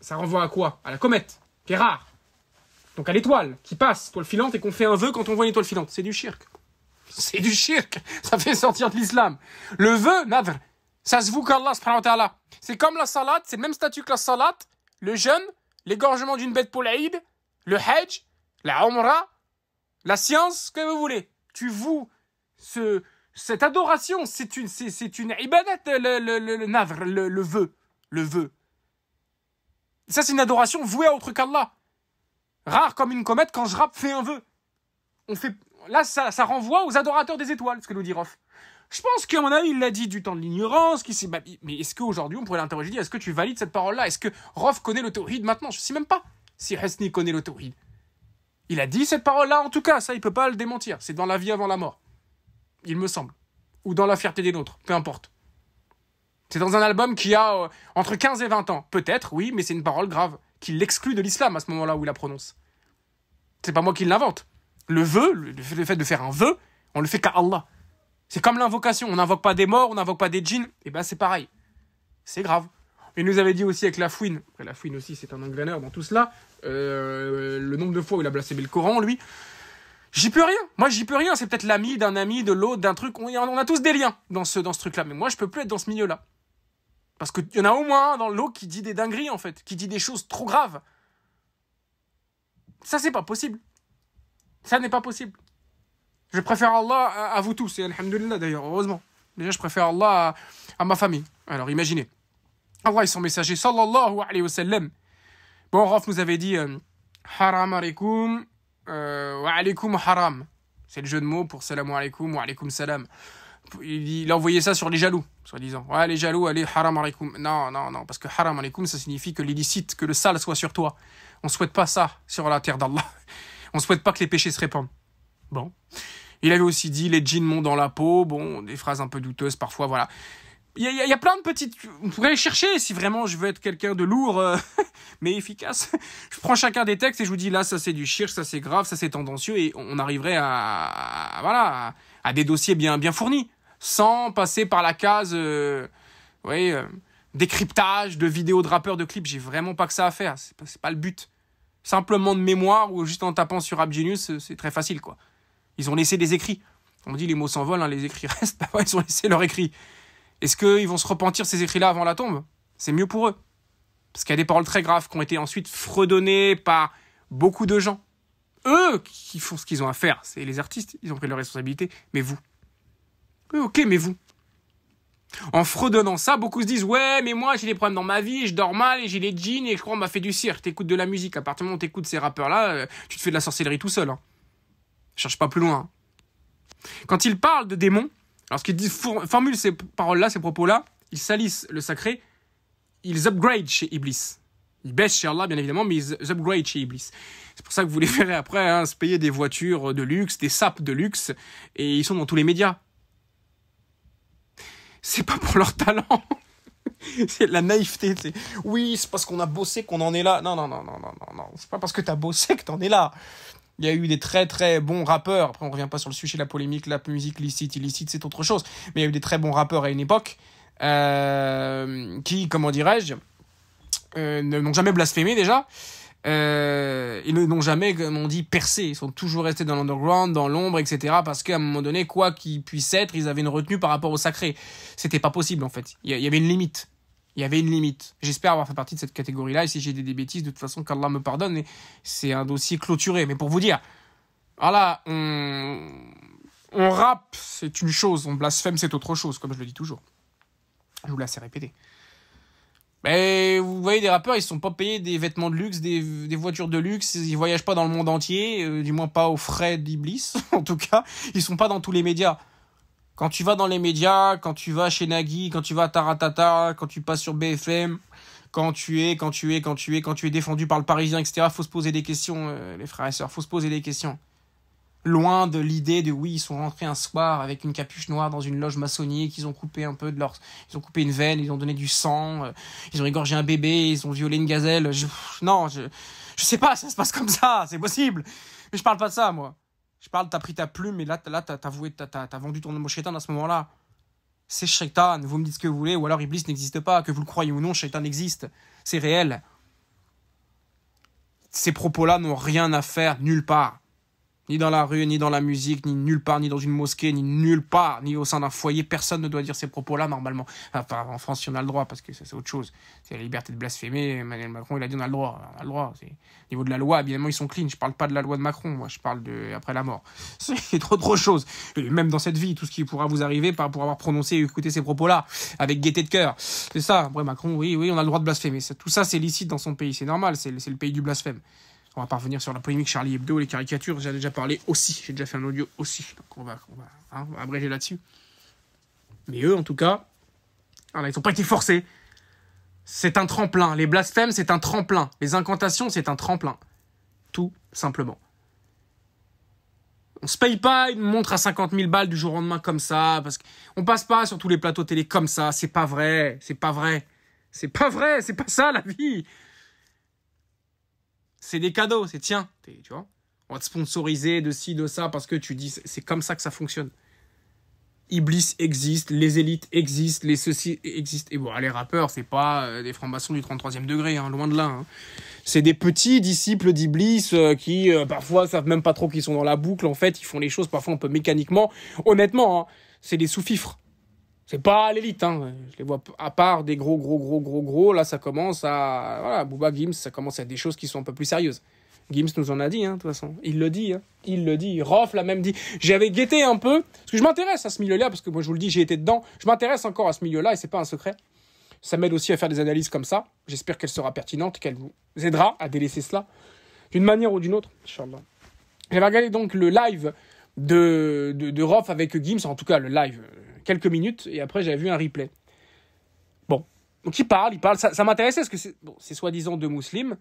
ça renvoie à quoi À la comète, qui est rare donc à l'étoile qui passe, toile filante, et qu'on fait un vœu quand on voit une étoile filante. C'est du shirk. C'est du shirk. Ça fait sortir de l'islam. Le vœu, nadr, ça se voue qu'Allah subhanahu C'est comme la salade, c'est le même statut que la salade, le jeûne, l'égorgement d'une bête pour l'Aïd, le hajj, la omra, la science, que vous voulez. Tu voues ce, cette adoration, c'est une, c'est, une ibadat, le, le, le, le nadr, le, le vœu. Le vœu. Ça, c'est une adoration vouée à autre qu'Allah. Rare comme une comète quand je rappe, fais un vœu. On fait... Là, ça, ça renvoie aux adorateurs des étoiles, ce que nous dit Roth. Je pense qu'à mon avis, il l'a dit du temps de l'ignorance, qui s'est. Mais est-ce qu'aujourd'hui, on pourrait l'interroger, est-ce que tu valides cette parole-là Est-ce que Roff connaît le maintenant Je ne sais même pas si Hesni connaît le Il a dit cette parole-là, en tout cas, ça, il peut pas le démentir. C'est dans la vie avant la mort. Il me semble. Ou dans la fierté des nôtres, peu importe. C'est dans un album qui a euh, entre 15 et 20 ans. Peut-être, oui, mais c'est une parole grave qui l'exclut de l'islam à ce moment-là où il la prononce. C'est pas moi qui l'invente. Le vœu, le fait de faire un vœu, on le fait qu'à Allah. C'est comme l'invocation. On n'invoque pas des morts, on n'invoque pas des djinns. Et eh ben c'est pareil. C'est grave. Il nous avait dit aussi avec la fouine, la fouine aussi c'est un engraineur dans tout cela, euh, le nombre de fois où il a blasphémé le Coran, lui, j'y peux rien. Moi j'y peux rien, c'est peut-être l'ami d'un ami, de l'autre, d'un truc, on, on, a tous des liens dans ce, dans ce truc-là, mais moi je peux plus être dans ce milieu-là. Parce qu'il y en a au moins un dans l'eau qui dit des dingueries, en fait, qui dit des choses trop graves. Ça, c'est pas possible. Ça n'est pas possible. Je préfère Allah à, vous tous, et Alhamdulillah d'ailleurs, heureusement. Déjà, je préfère Allah à, ma famille. Alors, imaginez. Allah et son messager, sallallahu alayhi wa sallam. Bon, Raf nous avait dit euh, Haram alaikum, euh, wa haram. C'est le jeu de mots pour salam wa salam il a envoyé ça sur les jaloux, soi-disant. Ouais, les jaloux, allez, haram alaikum. Non, non, non, parce que haram alaikum, ça signifie que l'illicite, que le sale soit sur toi. On souhaite pas ça sur la terre d'Allah. On ne souhaite pas que les péchés se répandent. Bon. Il avait aussi dit les djinns montent dans la peau. Bon, des phrases un peu douteuses parfois, voilà. Il y, y, a plein de petites. On pourrait chercher si vraiment je veux être quelqu'un de lourd, euh, mais efficace. Je prends chacun des textes et je vous dis là, ça c'est du chir ça c'est grave, ça c'est tendancieux, et on arriverait à, voilà, à des dossiers bien, bien fournis sans passer par la case euh, oui, euh, décryptage de vidéos de rappeurs, de clips. J'ai vraiment pas que ça à faire. C'est pas, le but. Simplement de mémoire ou juste en tapant sur Abgenius c'est très facile quoi. Ils ont laissé des écrits. On dit les mots s'envolent, hein, les écrits restent. Bah ouais, ils ont laissé leurs écrits. Est-ce qu'ils vont se repentir ces écrits-là avant la tombe C'est mieux pour eux. Parce qu'il y a des paroles très graves qui ont été ensuite fredonnées par beaucoup de gens. Eux qui font ce qu'ils ont à faire, c'est les artistes, ils ont pris leurs responsabilités, mais vous, ok, mais vous En fredonnant ça, beaucoup se disent Ouais, mais moi j'ai des problèmes dans ma vie, je dors mal et j'ai les jeans et je crois qu'on m'a fait du cirque. T'écoutes de la musique, à partir du t'écoutes ces rappeurs-là, euh, tu te fais de la sorcellerie tout seul. Hein. Cherche pas plus loin. Hein. Quand ils parlent de démons, lorsqu'ils formulent ces paroles-là, ces propos-là, ils salissent le sacré, ils upgrade chez Iblis. Ils baissent chez Allah, bien évidemment, mais ils upgrade chez Iblis. C'est pour ça que vous les verrez après hein, se payer des voitures de luxe, des sapes de luxe, et ils sont dans tous les médias c'est pas pour leur talent. c'est la naïveté. Oui, c'est parce qu'on a bossé qu'on en est là. Non, non, non, non, non, non, non. C'est pas parce que t'as bossé que t'en es là. Il y a eu des très très bons rappeurs. Après, on revient pas sur le sujet, la polémique, la musique licite, illicite, c'est autre chose. Mais il y a eu des très bons rappeurs à une époque euh, qui, comment dirais-je, euh, n'ont jamais blasphémé déjà euh, ils n'ont jamais, comme on dit, percé. Ils sont toujours restés dans l'underground, dans l'ombre, etc. Parce qu'à un moment donné, quoi qu'ils puissent être, ils avaient une retenue par rapport au sacré. C'était pas possible, en fait. Il y avait une limite. Il y avait une limite. J'espère avoir fait partie de cette catégorie-là. Et si j'ai des bêtises, de toute façon, qu'Allah me pardonne. C'est un dossier clôturé. Mais pour vous dire, voilà, on, on rappe, c'est une chose. On blasphème, c'est autre chose, comme je le dis toujours. Je vous laisse répéter. Mais vous voyez, des rappeurs, ils sont pas payés des vêtements de luxe, des, voitures de luxe, ils voyagent pas dans le monde entier, euh, du moins pas aux frais d'Iblis, en tout cas. Ils sont pas dans tous les médias. Quand tu vas dans les médias, quand tu vas chez Nagui, quand tu vas à Taratata, quand tu passes sur BFM, quand tu es, quand tu es, quand tu es, quand tu es défendu par le Parisien, etc., faut se poser des questions, euh, les frères et sœurs, faut se poser des questions loin de l'idée de oui, ils sont rentrés un soir avec une capuche noire dans une loge maçonnique, ils ont coupé un peu de leur, ils ont coupé une veine, ils ont donné du sang, euh, ils ont égorgé un bébé, ils ont violé une gazelle. non, je, je sais pas, ça se passe comme ça, c'est possible. Mais je parle pas de ça, moi. Je parle, t'as pris ta plume et là, là, t'as as, vendu ton homme au chétan à ce moment-là. C'est shaitan, vous me dites ce que vous voulez, ou alors Iblis n'existe pas, que vous le croyez ou non, shaitan existe. C'est réel. Ces propos-là n'ont rien à faire nulle part. Ni dans la rue, ni dans la musique, ni nulle part, ni dans une mosquée, ni nulle part, ni au sein d'un foyer. Personne ne doit dire ces propos-là, normalement. Enfin, en France, si on a le droit, parce que c'est autre chose. C'est la liberté de blasphémer. Emmanuel Macron, il a dit on a le droit. On a le droit. Au niveau de la loi, évidemment, ils sont clean. Je parle pas de la loi de Macron, moi. Je parle de après la mort. C'est trop, trop chose. même dans cette vie, tout ce qui pourra vous arriver par, pour avoir prononcé et écouté ces propos-là, avec gaieté de cœur. C'est ça. Après, Macron, oui, oui, on a le droit de blasphémer. Tout ça, c'est licite dans son pays. C'est normal. C'est le pays du blasphème. On va pas revenir sur la polémique Charlie Hebdo, les caricatures, j'en ai déjà parlé aussi, j'ai déjà fait un audio aussi, donc on va, hein, abréger là-dessus. Mais eux, en tout cas, alors, ah ils sont pas été forcés. C'est un tremplin. Les blasphèmes, c'est un tremplin. Les incantations, c'est un tremplin. Tout simplement. On se paye pas une montre à 50 000 balles du jour au lendemain comme ça, parce qu'on passe pas sur tous les plateaux télé comme ça. C'est pas vrai, c'est pas vrai, c'est pas vrai, c'est pas ça la vie. C'est des cadeaux, c'est tiens, tu vois. On va te sponsoriser de ci, de ça, parce que tu dis, c'est comme ça que ça fonctionne. Iblis existe, les élites existent, les ceci existent. Et bon, les rappeurs, c'est pas euh, des francs-maçons du 33e degré, hein, loin de là. Hein. C'est des petits disciples d'Iblis euh, qui, euh, parfois, savent même pas trop qu'ils sont dans la boucle. En fait, ils font les choses, parfois, un peu mécaniquement. Honnêtement, hein, c'est des sous-fifres. C'est pas l'élite, hein. Je les vois à part des gros, gros, gros, gros, gros. Là, ça commence à. Voilà, Bouba Gims, ça commence à être des choses qui sont un peu plus sérieuses. Gims nous en a dit, hein, de toute façon. Il le dit, hein. Il le dit. Rof l'a même dit. J'avais guetté un peu, parce que je m'intéresse à ce milieu-là, parce que moi, je vous le dis, j'ai été dedans. Je m'intéresse encore à ce milieu-là, et c'est pas un secret. Ça m'aide aussi à faire des analyses comme ça. J'espère qu'elle sera pertinente, qu'elle vous aidera à délaisser cela. D'une manière ou d'une autre, Je J'avais regardé donc le live de, de, de avec Gims, en tout cas le live quelques minutes et après j'avais vu un replay. Bon, donc ils parlent, ils Ça, m'intéressait parce que c'est bon, soi-disant deux musulmans.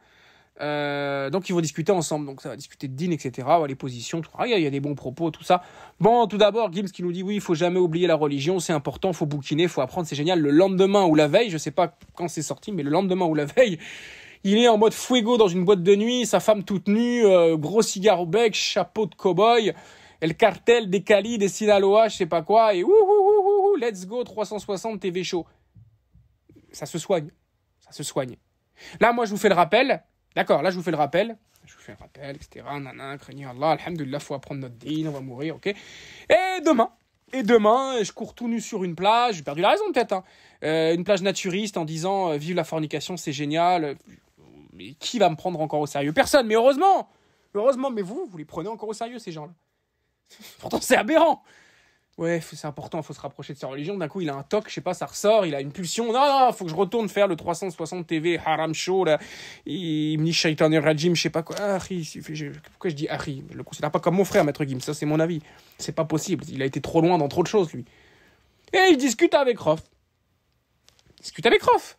Euh, donc ils vont discuter ensemble, donc ça va discuter de din, etc., les positions, tout. Ah, il y, a, des bons propos, tout ça. Bon, tout d'abord, Gims qui nous dit oui, il faut jamais oublier la religion, c'est important, faut bouquiner, faut apprendre, c'est génial. Le lendemain ou la veille, je sais pas quand c'est sorti, mais le lendemain ou la veille, il est en mode fuego dans une boîte de nuit, sa femme toute nue, euh, gros cigare au bec, chapeau de cow-boy le cartel des Cali, des Sinaloa, je sais pas quoi, et ouh, let's go 360 TV show. Ça se soigne. Ça se soigne. Là, moi, je vous fais le rappel. D'accord, là, je vous fais le rappel. Je vous fais le rappel, etc. Nanan, craignez Allah, alhamdulillah, faut apprendre notre dîne, on va mourir, ok Et demain, et demain, je cours tout nu sur une plage, j'ai perdu la raison peut-être, hein. euh, une plage naturiste en disant euh, Vive la fornication, c'est génial. Mais qui va me prendre encore au sérieux Personne, mais heureusement Heureusement, mais vous, vous les prenez encore au sérieux, ces gens-là. Pourtant, c'est aberrant. Ouais, c'est important, il faut se rapprocher de sa religion. D'un coup, il a un toc, je sais pas, ça ressort, il a une pulsion. Non, non, faut que je retourne faire le 360 TV Haram Show, là. Ibn Rajim, je sais pas quoi. Ahri, pourquoi je dis Ahri Je le considère pas comme mon frère, Maître Gim ça c'est mon avis. C'est pas possible, il a été trop loin dans trop de choses, lui. Et il discute avec Roth. discute avec Roth.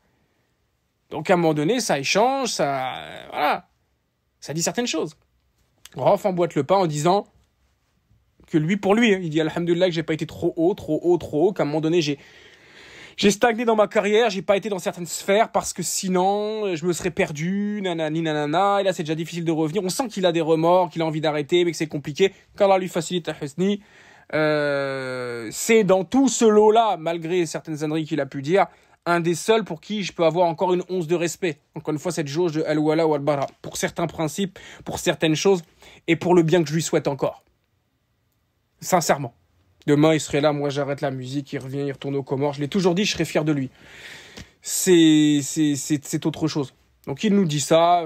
Donc à un moment donné, ça échange, ça. Voilà. Ça dit certaines choses. Roth emboîte le pas en disant que lui pour lui. Il dit Alhamdulillah que j'ai pas été trop haut, trop haut, trop haut. Qu'à un moment donné, j'ai. J'ai stagné dans ma carrière, j'ai pas été dans certaines sphères parce que sinon je me serais perdu, nanani nanana, et là c'est déjà difficile de revenir. On sent qu'il a des remords, qu'il a envie d'arrêter, mais que c'est compliqué. là lui facilite la euh, c'est dans tout ce lot-là, malgré certaines âneries qu'il a pu dire, un des seuls pour qui je peux avoir encore une once de respect. Encore une fois, cette jauge de Al-Wala ou Al-Bara, pour certains principes, pour certaines choses, et pour le bien que je lui souhaite encore. Sincèrement. Demain, il serait là, moi j'arrête la musique, il revient, il retourne au Comores. Je l'ai toujours dit, je serais fier de lui. C'est, c'est, autre chose. Donc il nous dit ça,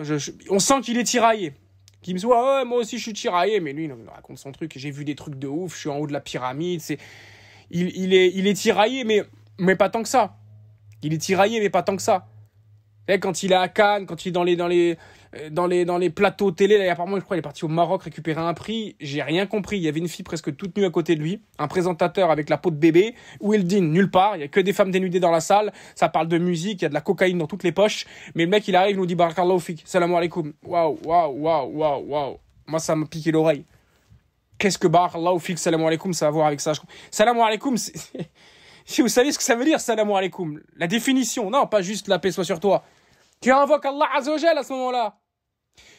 on sent qu'il est tiraillé. Qu'il me soit, moi aussi je suis tiraillé, mais lui, il me raconte son truc. J'ai vu des trucs de ouf, je suis en haut de la pyramide. C'est, il, il, est, il est tiraillé, mais, mais pas tant que ça. Il est tiraillé, mais pas tant que ça. Et quand il est à Cannes, quand il est dans les, dans les, euh, dans les, dans les plateaux télé. Là, apparemment, je crois est parti au Maroc récupérer un prix. J'ai rien compris. Il y avait une fille presque toute nue à côté de lui, un présentateur avec la peau de bébé. Où il Nulle part. Il y a que des femmes dénudées dans la salle. Ça parle de musique. Il y a de la cocaïne dans toutes les poches. Mais le mec, il arrive, il nous dit Barakallahu fik. Salam alaikum. Waouh, waouh, waouh, waouh, waouh. Moi, ça m'a piqué l'oreille. Qu'est-ce que Barakallahu fik, salam alaikum, ça a à voir avec ça Salam alaikum, si vous savez ce que ça veut dire, salam alaikum. La définition, non, pas juste la paix soit sur toi. Tu invoques Allah Azzawajal à ce moment-là.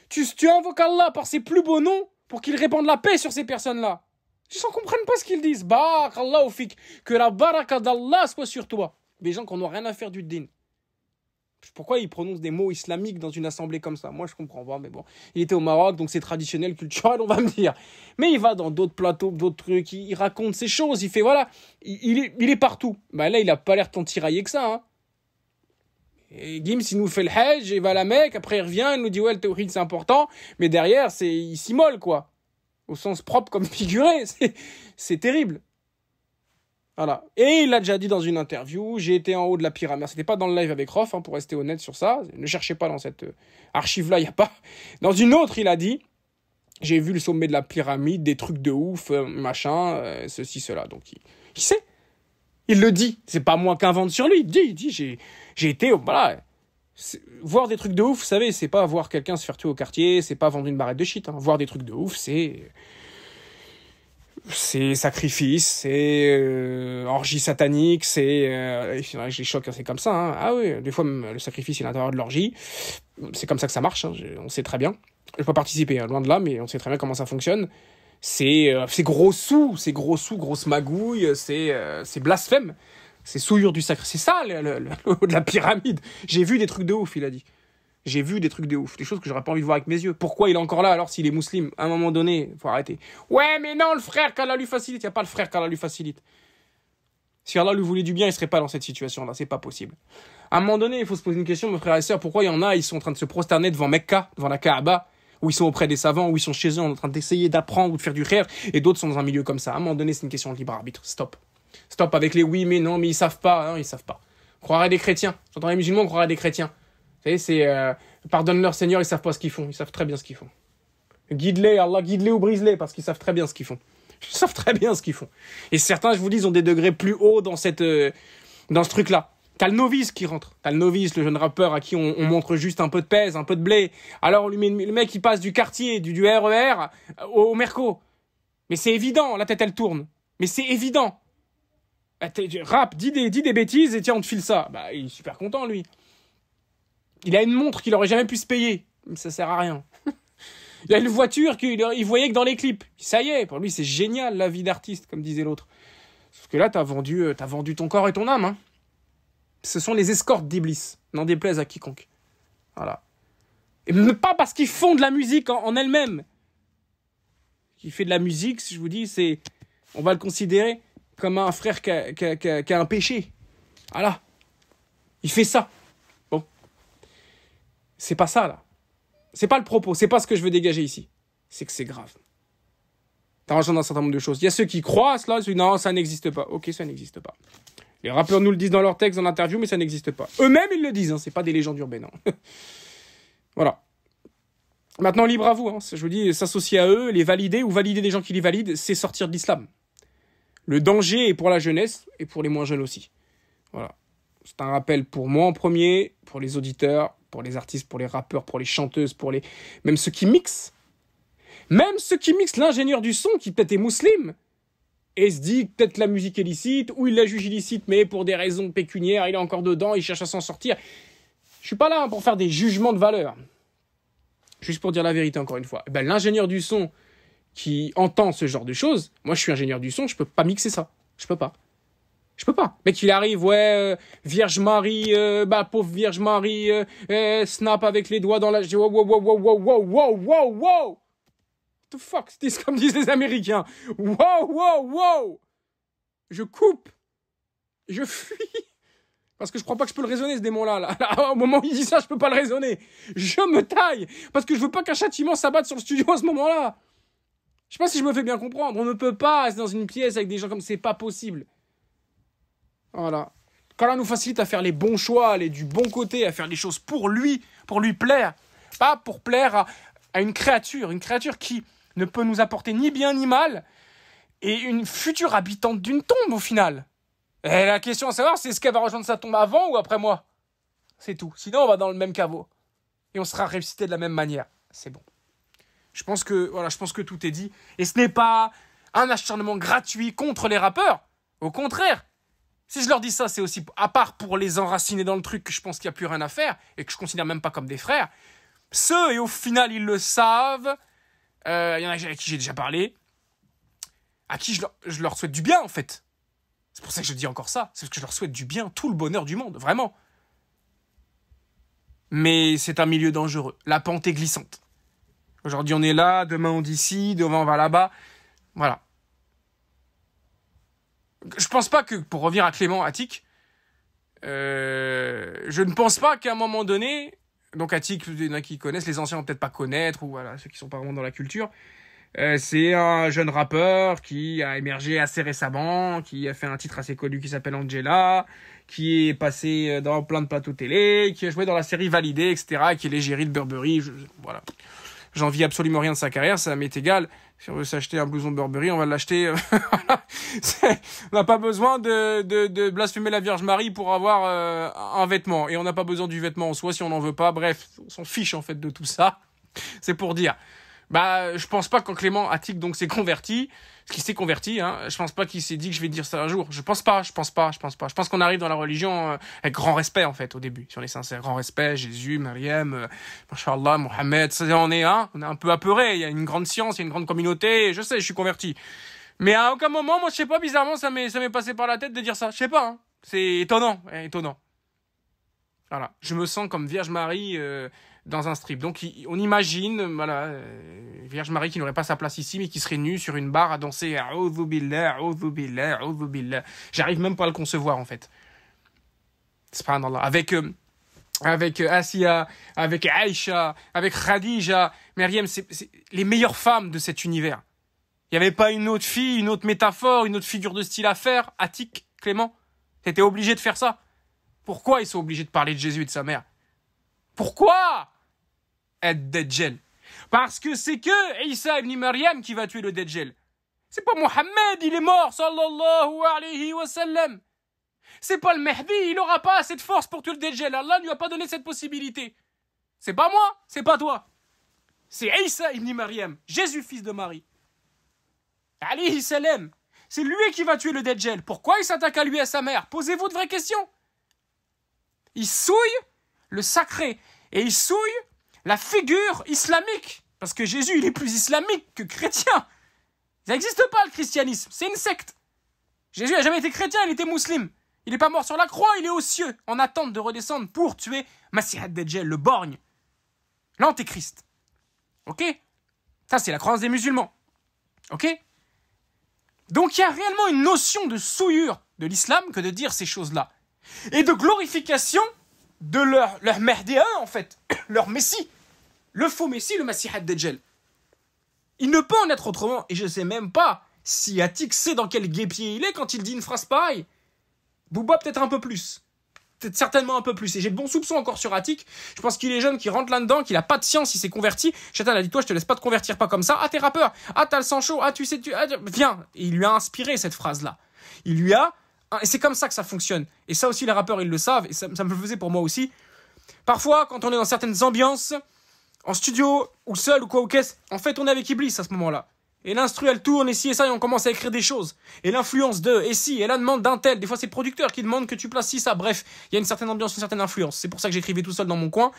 Tu, tu invoques Allah par ses plus beaux noms pour qu'il répande la paix sur ces personnes-là. Ils ne comprennent pas ce qu'ils disent. fik. Que la baraka d'Allah soit sur toi. Des gens qui n'ont rien à faire du din. Pourquoi ils prononcent des mots islamiques dans une assemblée comme ça Moi, je comprends pas, mais bon. Il était au Maroc, donc c'est traditionnel, culturel, on va me dire. Mais il va dans d'autres plateaux, d'autres trucs, il, raconte ces choses, il fait, voilà, il, est, partout. Bah là, il a pas l'air tant tiraillé que ça, hein. Et Gims, il nous fait le hedge, il va à la mec après il revient, il nous dit ouais, le théorie, c'est important, mais derrière, c'est il s'immole quoi. Au sens propre comme figuré, c'est terrible. Voilà. Et il l'a déjà dit dans une interview, j'ai été en haut de la pyramide. C'était pas dans le live avec Rof, hein, pour rester honnête sur ça. Ne cherchez pas dans cette euh, archive-là, il n'y a pas. Dans une autre, il a dit, j'ai vu le sommet de la pyramide, des trucs de ouf, euh, machin, euh, ceci, cela. Donc il sait. Il le dit. C'est pas moi qui invente sur lui. Il dit, dit, j'ai, j'ai été, voilà. Voir des trucs de ouf, vous savez, c'est pas voir quelqu'un se faire tuer au quartier, c'est pas vendre une barrette de shit. Hein. Voir des trucs de ouf, c'est. C'est sacrifice, c'est euh, orgie satanique, c'est. Euh, je les hein, c'est comme ça. Hein. Ah oui, des fois, le sacrifice est l'intérieur de l'orgie. C'est comme ça que ça marche, on sait très bien. Je peux pas participer, loin de là, mais on sait très bien comment ça fonctionne. Euh, c'est gros sous, c'est gros sous, grosse magouille, c'est euh, blasphème, c'est souillure du sacré. C'est ça le, de la pyramide. J'ai vu des trucs de ouf, il a dit. J'ai vu des trucs de ouf, des choses que j'aurais pas envie de voir avec mes yeux. Pourquoi il est encore là alors s'il est musulman À un moment donné, faut arrêter. Ouais, mais non, le frère qu'Allah lui facilite, il n'y a pas le frère qu'Allah lui facilite. Si Allah lui voulait du bien, il serait pas dans cette situation-là, c'est pas possible. À un moment donné, il faut se poser une question, mon frère et soeur, pourquoi il y en a, ils sont en train de se prosterner devant Mecca, devant la Kaaba, où ils sont auprès des savants, où ils sont chez eux en train d'essayer d'apprendre ou de faire du rire, et d'autres sont dans un milieu comme ça. À un moment donné, c'est une question de libre arbitre. Stop. Stop avec les oui, mais non, mais ils savent pas. Hein, ils savent pas. Croire à des chrétiens. J'entends les musulmans croire à des chrétiens. Vous savez, c'est euh, pardonne-leur Seigneur, ils savent pas ce qu'ils font. Ils savent très bien ce qu'ils font. Guide-les, Allah, guide-les ou brise-les, parce qu'ils savent très bien ce qu'ils font. Ils savent très bien ce qu'ils font. Et certains, je vous dis, ont des degrés plus hauts dans, euh, dans ce truc-là. T'as le novice qui rentre. T'as le novice, le jeune rappeur à qui on, montre juste un peu de pèse, un peu de blé. Alors le mec il passe du quartier, du, RER e euh, au, Merco. Mais c'est évident, la tête elle tourne. Mais c'est évident. Ah, rap, dis des, dis des bêtises et tiens, on te file ça. Bah, il est super content lui. Il a une montre qu'il aurait jamais pu se payer. Ça sert à rien. il a une voiture qu'il voyait que dans les clips. Ça y est, pour lui c'est génial la vie d'artiste, comme disait l'autre. Sauf que là, t'as vendu, euh, vendu ton corps et ton âme. Hein. Ce sont les escortes d'Iblis, n'en déplaise à quiconque. Voilà. Et pas parce qu'ils font de la musique en, elles elle-même. Qui fait de la musique, si je vous dis, c'est. On va le considérer comme un frère qui a, un péché. Voilà. Il fait ça. Bon. C'est pas ça, là. C'est pas le propos. C'est pas ce que je veux dégager ici. C'est que c'est grave. T'as rejoint un certain nombre de choses. Il y a ceux qui croient à cela, non, ça n'existe pas. Ok, ça n'existe pas. Les rappeurs nous le disent dans leurs textes, dans l'interview, mais ça n'existe pas. Eux-mêmes, ils le disent, hein, c'est pas des légendes urbaines. Hein. voilà. Maintenant, libre à vous. Hein, je vous dis, s'associer à eux, les valider ou valider des gens qui les valident, c'est sortir de l'islam. Le danger est pour la jeunesse et pour les moins jeunes aussi. Voilà. C'est un rappel pour moi en premier, pour les auditeurs, pour les artistes, pour les rappeurs, pour les chanteuses, pour les. même ceux qui mixent. Même ceux qui mixent l'ingénieur du son qui peut-être est musulman et se dit peut-être la musique est licite, ou il la juge illicite, mais pour des raisons pécuniaires, il est encore dedans, il cherche à s'en sortir. Je suis pas là pour faire des jugements de valeur. Juste pour dire la vérité encore une fois. Eh ben, l'ingénieur du son qui entend ce genre de choses, moi je suis ingénieur du son, je peux pas mixer ça. Je peux pas. Je peux pas. Mais qu'il arrive, ouais, euh, Vierge Marie, bah pauvre Vierge Marie, euh, snap avec les doigts dans la... wow, wow, wow, wow, wow, wow, wow, wow the fuck, c'est comme disent les Américains. Wow, wow, wow Je coupe Je fuis parce que je crois pas que je peux le raisonner ce démon-là. au moment où il dit ça, je peux pas le raisonner. Je me taille parce que je veux pas qu'un châtiment s'abatte sur le studio à ce moment-là. Je sais pas si je me fais bien comprendre. On ne peut pas être dans une pièce avec des gens comme c'est pas possible. Voilà. Quand on nous facilite à faire les bons choix, aller du bon côté, à faire les choses pour lui, pour lui plaire, pas pour plaire à une créature, une créature qui ne peut nous apporter ni bien ni mal, et une future habitante d'une tombe au final. Et la question à savoir, c'est est-ce qu'elle va rejoindre sa tombe avant ou après moi C'est tout. Sinon, on va dans le même caveau. Et on sera récité de la même manière. C'est bon. Je pense que voilà, je pense que tout est dit. Et ce n'est pas un acharnement gratuit contre les rappeurs. Au contraire. Si je leur dis ça, c'est aussi à part pour les enraciner dans le truc que je pense qu'il n'y a plus rien à faire et que je considère même pas comme des frères. Ceux, et au final ils le savent, il euh, y en a qui j'ai déjà parlé. À qui je leur, souhaite du bien, en fait. C'est pour ça que je dis encore ça. C'est parce que je leur souhaite du bien, tout le bonheur du monde, vraiment. Mais c'est un milieu dangereux. La pente est glissante. Aujourd'hui, on est là, demain, on est ici, demain, on va là-bas. Voilà. Je pense pas que, pour revenir à Clément Attic, euh, je ne pense pas qu'à un moment donné, donc Attic, il y en a qui connaissent, les anciens peut-être pas connaître, ou voilà, ceux qui sont pas vraiment dans la culture. Euh, c'est un jeune rappeur qui a émergé assez récemment, qui a fait un titre assez connu qui s'appelle Angela, qui est passé euh, dans plein de plateaux télé, qui a joué dans la série Validée, etc., qui est l'égérie de Burberry, je, voilà j'envie absolument rien de sa carrière, ça m'est égal. Si on veut s'acheter un blouson Burberry, on va l'acheter. Euh, on n'a pas besoin de, de, de, blasphémer la Vierge Marie pour avoir euh, un vêtement. Et on n'a pas besoin du vêtement en soi si on n'en veut pas. Bref, on s'en fiche en fait de tout ça. C'est pour dire. Bah, je pense pas quand Clément Attic donc s'est converti, ce qui s'est converti, hein, je pense pas qu'il s'est dit que je vais dire ça un jour. Je pense pas, je pense pas, je pense pas. Je pense qu'on arrive dans la religion euh, avec grand respect en fait au début, si on est sincère, grand respect, Jésus, Mariam, euh, Mashallah, Mohammed, ça on est un, hein, on est un peu apeuré. Il y a une grande science, il y a une grande communauté. Je sais, je suis converti. Mais à aucun moment, moi, je sais pas, bizarrement, ça m'est, ça m'est passé par la tête de dire ça. Je sais pas. Hein. C'est étonnant, eh, étonnant. Voilà, je me sens comme Vierge Marie. Euh, dans un strip. Donc on imagine, voilà, euh, Vierge Marie qui n'aurait pas sa place ici, mais qui serait nue sur une barre à danser J'arrive même pas à le concevoir en fait. Avec euh, avec euh, Asiya, avec Aïcha, avec Khadija, Meriem, c'est les meilleures femmes de cet univers. Il n'y avait pas une autre fille, une autre métaphore, une autre figure de style à faire. Attic, Clément, t'étais obligé de faire ça. Pourquoi ils sont obligés de parler de Jésus et de sa mère pourquoi Ad-Dajjal. Parce que c'est que Isa ibn Maryam qui va tuer le Dajjal. C'est pas Mohamed, il est mort, sallallahu alayhi wa C'est pas le Mahdi, il n'aura pas assez de force pour tuer le Dajjal. Allah ne lui a pas donné cette possibilité. C'est pas moi, c'est pas toi. C'est Isa ibn Maryam, Jésus fils de Marie. Alayhi salam. C'est lui qui va tuer le Dajjal. Pourquoi il s'attaque à lui et à sa mère Posez-vous de vraies questions. Il souille le sacré et il souille la figure islamique. Parce que Jésus, il est plus islamique que chrétien. Ça n'existe pas le christianisme, c'est une secte. Jésus n'a jamais été chrétien, il était musulman. Il n'est pas mort sur la croix, il est aux cieux, en attente de redescendre pour tuer Massih Dajjal, le borgne, l'antéchrist. Ok Ça, c'est la croyance des musulmans. Ok Donc il y a réellement une notion de souillure de l'islam que de dire ces choses-là. Et de glorification de leur, leur en fait, leur Messie, le faux Messie, le Messie Dajjal. Il ne peut en être autrement, et je ne sais même pas si Attic sait dans quel guépier il est quand il dit une phrase pareille. Bouba peut-être un peu plus. peut certainement un peu plus. Et j'ai de bons soupçons encore sur Attic. Je pense qu'il est jeune, qu'il rentre là-dedans, qu'il a pas de science, il s'est converti. Chatan a dit Toi, je te laisse pas te convertir pas comme ça. Ah, t'es rappeur. Ah, t'as le sang chaud. Ah, tu sais, tu. Ah, viens. Et il lui a inspiré cette phrase-là. Il lui a Hein, et c'est comme ça que ça fonctionne. Et ça aussi, les rappeurs, ils le savent. Et ça, me le faisait pour moi aussi. Parfois, quand on est dans certaines ambiances, en studio, ou seul, ou quoi, ou qu'est-ce, en fait, on est avec Iblis à ce moment-là. Et l'instru, elle tourne, et si et ça, et on commence à écrire des choses. Et l'influence de, et si, et la demande d'un tel. Des fois, c'est le producteur qui demande que tu places si, ça. Bref, il y a une certaine ambiance, une certaine influence. C'est pour ça que j'écrivais tout seul dans mon coin.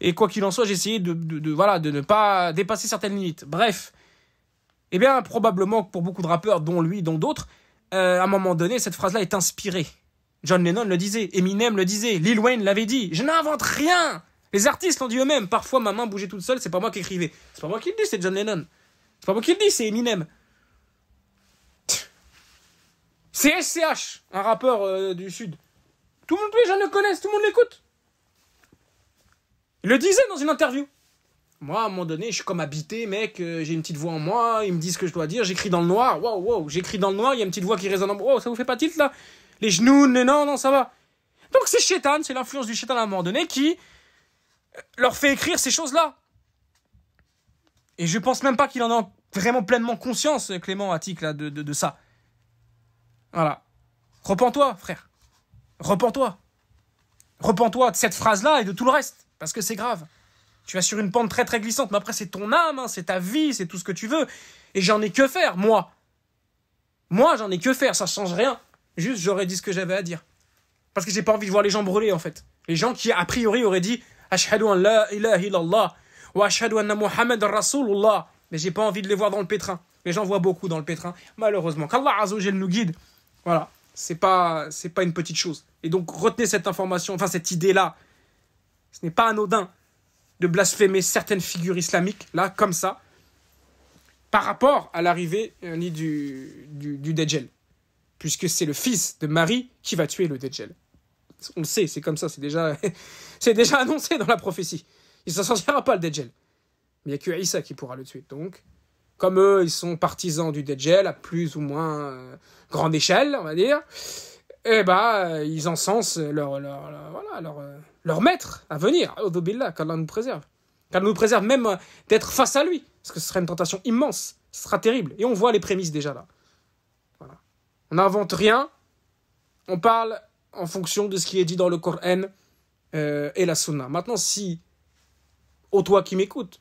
Et quoi qu'il en soit, j'essayais de, de, voilà, de ne pas dépasser certaines limites. Bref. Eh bien, probablement pour beaucoup de rappeurs, dont lui, dont d'autres, euh, à un moment donné, cette phrase-là est inspirée. John Lennon le disait, Eminem le disait, Lil Wayne l'avait dit. Je n'invente rien. Les artistes l'ont dit eux-mêmes. Parfois, ma main bougeait toute seule, c'est pas moi qui écrivais. C'est pas moi qui le dis, c'est John Lennon. C'est pas moi qui le dis, c'est Eminem. C'est SCH, un rappeur euh, du Sud. Tout le monde, les gens le connaissent, tout le monde l'écoute. Il le disait dans une interview. Moi, à un moment donné, je suis comme habité, mec, euh, j'ai une petite voix en moi, ils me disent ce que je dois dire, j'écris dans le noir, waouh, waouh, j'écris dans le noir, il y a une petite voix qui résonne en moi, oh, ça vous fait pas titre là Les genoux, non, non, ça va. Donc c'est Shétan, c'est l'influence du Shaitan à un moment donné qui euh, leur fait écrire ces choses-là. Et je pense même pas qu'il en a vraiment pleinement conscience, euh, Clément Attic, là, de, de ça. Voilà. Repends-toi, frère. Repends-toi. Repends-toi de cette phrase-là et de tout le reste, parce que c'est grave. Tu vas sur une pente très très glissante, mais après c'est ton âme, hein, c'est ta vie, c'est tout ce que tu veux. Et j'en ai que faire, moi. Moi, j'en ai que faire, ça change rien. Juste, j'aurais dit ce que j'avais à dire. Parce que j'ai pas envie de voir les gens brûler, en fait. Les gens qui, a priori, auraient dit Ashhadu an la ilaha illallah ashhadu anna Muhammad Rasulullah. Mais j'ai pas envie de les voir dans le pétrin. Les gens voient beaucoup dans le pétrin, malheureusement. Qu'Allah Azzawajal nous guide. Voilà. C'est pas, c'est pas une petite chose. Et donc, retenez cette information, enfin, cette idée-là. Ce n'est pas anodin de blasphémer certaines figures islamiques, là, comme ça, par rapport à l'arrivée euh, du, du, du Puisque c'est le fils de Marie qui va tuer le Dajjal. On le sait, c'est comme ça, c'est déjà, c'est déjà annoncé dans la prophétie. Il ne s'en sortira pas, le Dajjal. Mais il n'y a que Issa qui pourra le tuer. Donc, comme eux, ils sont partisans du Dajjal à plus ou moins euh, grande échelle, on va dire, eh bah, ils encensent leur, leur, leur, leur voilà, leur euh, leur maître à venir, qu'Allah nous préserve. Qu'Allah nous préserve même euh, d'être face à lui, parce que ce serait une tentation immense, ce sera terrible. Et on voit les prémices déjà là. Voilà. On n'invente rien, on parle en fonction de ce qui est dit dans le Coran euh, et la Sunna. Maintenant, si, ô toi qui m'écoutes,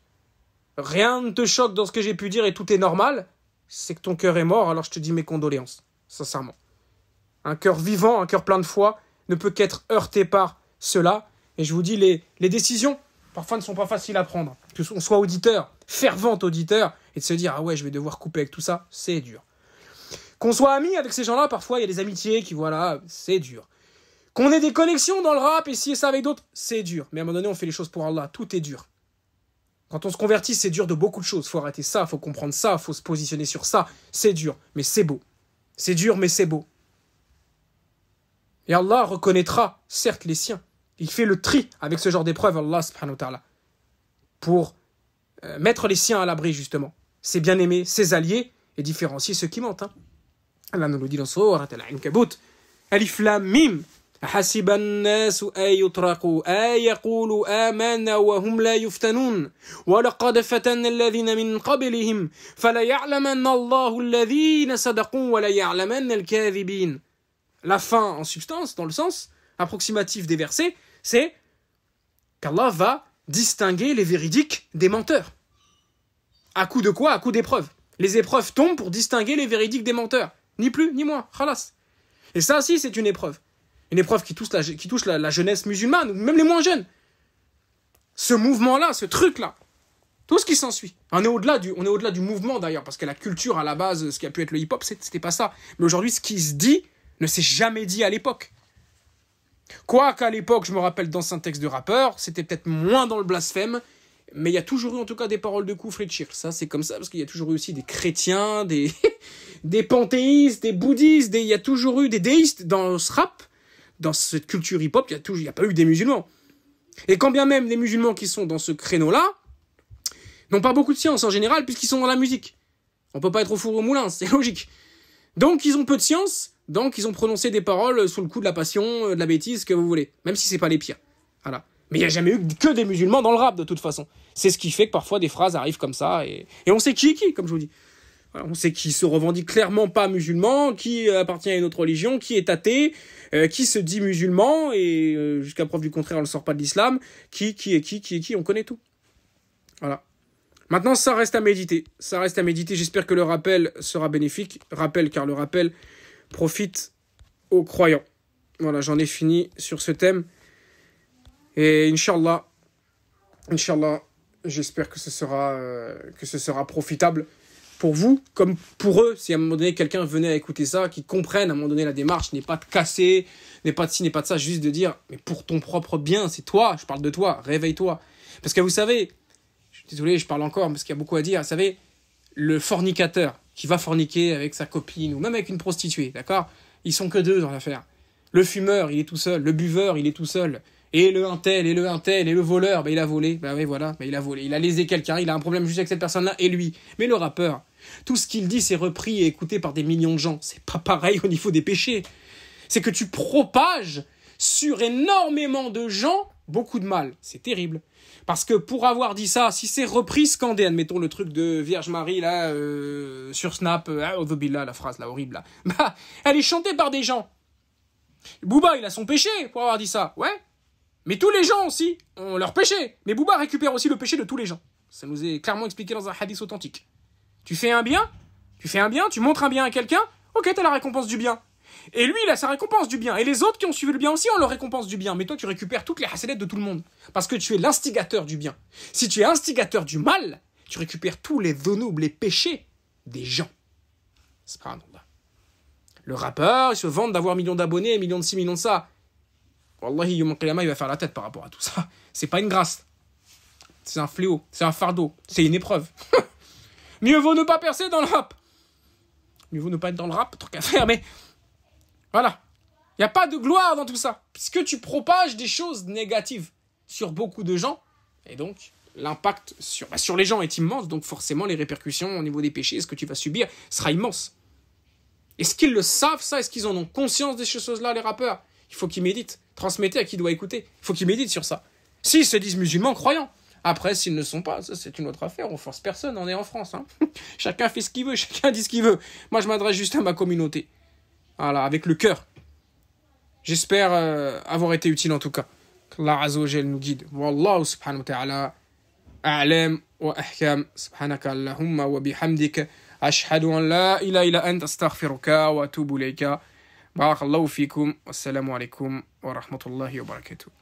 rien ne te choque dans ce que j'ai pu dire et tout est normal, c'est que ton cœur est mort, alors je te dis mes condoléances, sincèrement. Un cœur vivant, un cœur plein de foi, ne peut qu'être heurté par cela et je vous dis, les, décisions, parfois, ne sont pas faciles à prendre. Que soit auditeur, fervent auditeur, et de se dire, ah ouais, je vais devoir couper avec tout ça, c'est dur. Qu'on soit ami avec ces gens-là, parfois, il y a des amitiés qui, voilà, c'est dur. Qu'on ait des connexions dans le rap, et si ça avec d'autres, c'est dur. Mais à un moment donné, on fait les choses pour Allah, tout est dur. Quand on se convertit, c'est dur de beaucoup de choses. Faut arrêter ça, faut comprendre ça, faut se positionner sur ça. C'est dur, mais c'est beau. C'est dur, mais c'est beau. Et Allah reconnaîtra, certes, les siens il fait le tri avec ce genre d'épreuve, Allah subhanahu wa ta'ala, pour euh, mettre les siens à l'abri, justement, ses bien-aimés, ses alliés, et différencier ceux qui mentent. Hein. Allah nous le dit dans Surat Al-Ankabut. Alif Lam Mim. حسب الناس أن يتركوا أن يقولوا آمنا وهم لا يفتنون ولقد فتن الذين من قبلهم فليعلمن الله الذين صدقوا وليعلمن الكاذبين La fin en substance, dans le sens approximatif des versets, c'est qu'Allah va distinguer les véridiques des menteurs. À coup de quoi À coup d'épreuves. Les épreuves tombent pour distinguer les véridiques des menteurs. Ni plus, ni moins. Khalas. Et ça aussi, c'est une épreuve. Une épreuve qui touche la, jeunesse musulmane, même les moins jeunes. Ce mouvement-là, ce truc-là, tout ce qui s'ensuit. On est au-delà du, on est au-delà du mouvement d'ailleurs, parce que la culture à la base, ce qui a pu être le hip-hop, c'était pas ça. Mais aujourd'hui, ce qui se dit ne s'est jamais dit à l'époque. Quoi qu'à l'époque, je me rappelle, dans un texte de rappeur, c'était peut-être moins dans le blasphème, mais il y a toujours eu en tout cas des paroles de coups et Ça, c'est comme ça, parce qu'il y a toujours eu aussi des chrétiens, des, des panthéistes, des bouddhistes, il y a toujours eu des déistes dans ce rap, dans cette culture hip-hop, il n'y a, toujours... a, pas eu des musulmans. Et quand bien même les musulmans qui sont dans ce créneau-là n'ont pas beaucoup de science en général, puisqu'ils sont dans la musique. On peut pas être au four au moulin, c'est logique. Donc ils ont peu de science, donc ils ont prononcé des paroles euh, sous le coup de la passion, euh, de la bêtise, ce que vous voulez, même si ce c'est pas les pires. Voilà. Mais il n'y a jamais eu que des musulmans dans le rap de toute façon. C'est ce qui fait que parfois des phrases arrivent comme ça et, on sait qui est qui, comme je vous dis. on sait qui se revendique clairement pas musulman, qui euh, appartient à une autre religion, qui est athée, qui se dit musulman et jusqu'à preuve du contraire on ne sort pas de l'islam, qui qui est qui qui est qui, on connaît tout. Voilà. Maintenant, ça reste à méditer. Ça reste à méditer. J'espère que le rappel sera bénéfique. Rappel, car le rappel, profite aux croyants. Voilà, j'en ai fini sur ce thème. Et Inch'Allah, Inch'Allah, j'espère que, ce sera, euh, que ce sera profitable pour vous, comme pour eux. Si à un moment donné quelqu'un venait à écouter ça, qu'ils comprennent à un moment donné la démarche, n'est pas de casser, n'est pas de ci, n'est pas de ça, juste de dire, mais pour ton propre bien, c'est toi, je parle de toi, réveille-toi. Parce que vous savez, je suis désolé, je parle encore, parce qu'il y a beaucoup à dire, vous savez, le fornicateur, qui va forniquer avec sa copine ou même avec une prostituée, d'accord Ils sont que deux dans l'affaire. Le fumeur, il est tout seul. Le buveur, il est tout seul. Et le untel, et le untel, et le voleur, ben il a volé. ben oui, voilà, ben, il a volé. Il a lésé quelqu'un, il a un problème juste avec cette personne-là et lui. Mais le rappeur, tout ce qu'il dit, c'est repris et écouté par des millions de gens. C'est pas pareil au niveau des péchés. C'est que tu propages sur énormément de gens beaucoup de mal. C'est terrible. Parce que pour avoir dit ça, si c'est repris scandé, admettons le truc de Vierge Marie, là, euh, sur Snap, euh, ah, là, la phrase, là, horrible, bah, elle est chantée par des gens. Booba, il a son péché pour avoir dit ça, ouais. Mais tous les gens aussi ont leur péché. Mais Booba récupère aussi le péché de tous les gens. Ça nous est clairement expliqué dans un hadith authentique. Tu fais un bien, tu fais un bien, tu montres un bien à quelqu'un, ok, t'as la récompense du bien. Et lui, il a sa récompense du bien. Et les autres qui ont suivi le bien aussi ont leur récompense du bien. Mais toi, tu récupères toutes les hasselettes de tout le monde. Parce que tu es l'instigateur du bien. Si tu es instigateur du mal, tu récupères tous les venoubles les péchés des gens. Subhanallah. Le rappeur, il se vante d'avoir millions d'abonnés, millions de ci, millions de ça. Wallahi, Yom il va faire la tête par rapport à tout ça. C'est pas une grâce. C'est un fléau, c'est un fardeau, c'est une épreuve. Mieux vaut ne pas percer dans le rap. Mieux vaut ne pas être dans le rap, trop à faire, mais voilà. Il n'y a pas de gloire dans tout ça, puisque tu propages des choses négatives sur beaucoup de gens, et donc l'impact bah, sur, les gens est immense, donc forcément les répercussions au niveau des péchés, ce que tu vas subir, sera immense. Est-ce qu'ils le savent ça Est-ce qu'ils en ont conscience des choses-là, les rappeurs Il faut qu'ils méditent. Transmettez à qui doit écouter. Il faut qu'ils méditent sur ça. S'ils se disent musulmans, croyants. Après, s'ils ne sont pas, c'est une autre affaire. On force personne, on est en France. Hein. chacun fait ce qu'il veut, chacun dit ce qu'il veut. Moi, je m'adresse juste à ma communauté. Voilà, avec le cœur. J'espère euh, avoir été utile en tout cas. La Azzawajal nous guide. Wallahu subhanahu wa ta'ala. A'lam wa ahkam. Subhanaka Allahumma wa bihamdika. Ashhadu an la ilaha illa anta astaghfiruka wa atubu ilayka. Barakallahu fikum. Assalamu alaikum wa rahmatullahi wa barakatuh.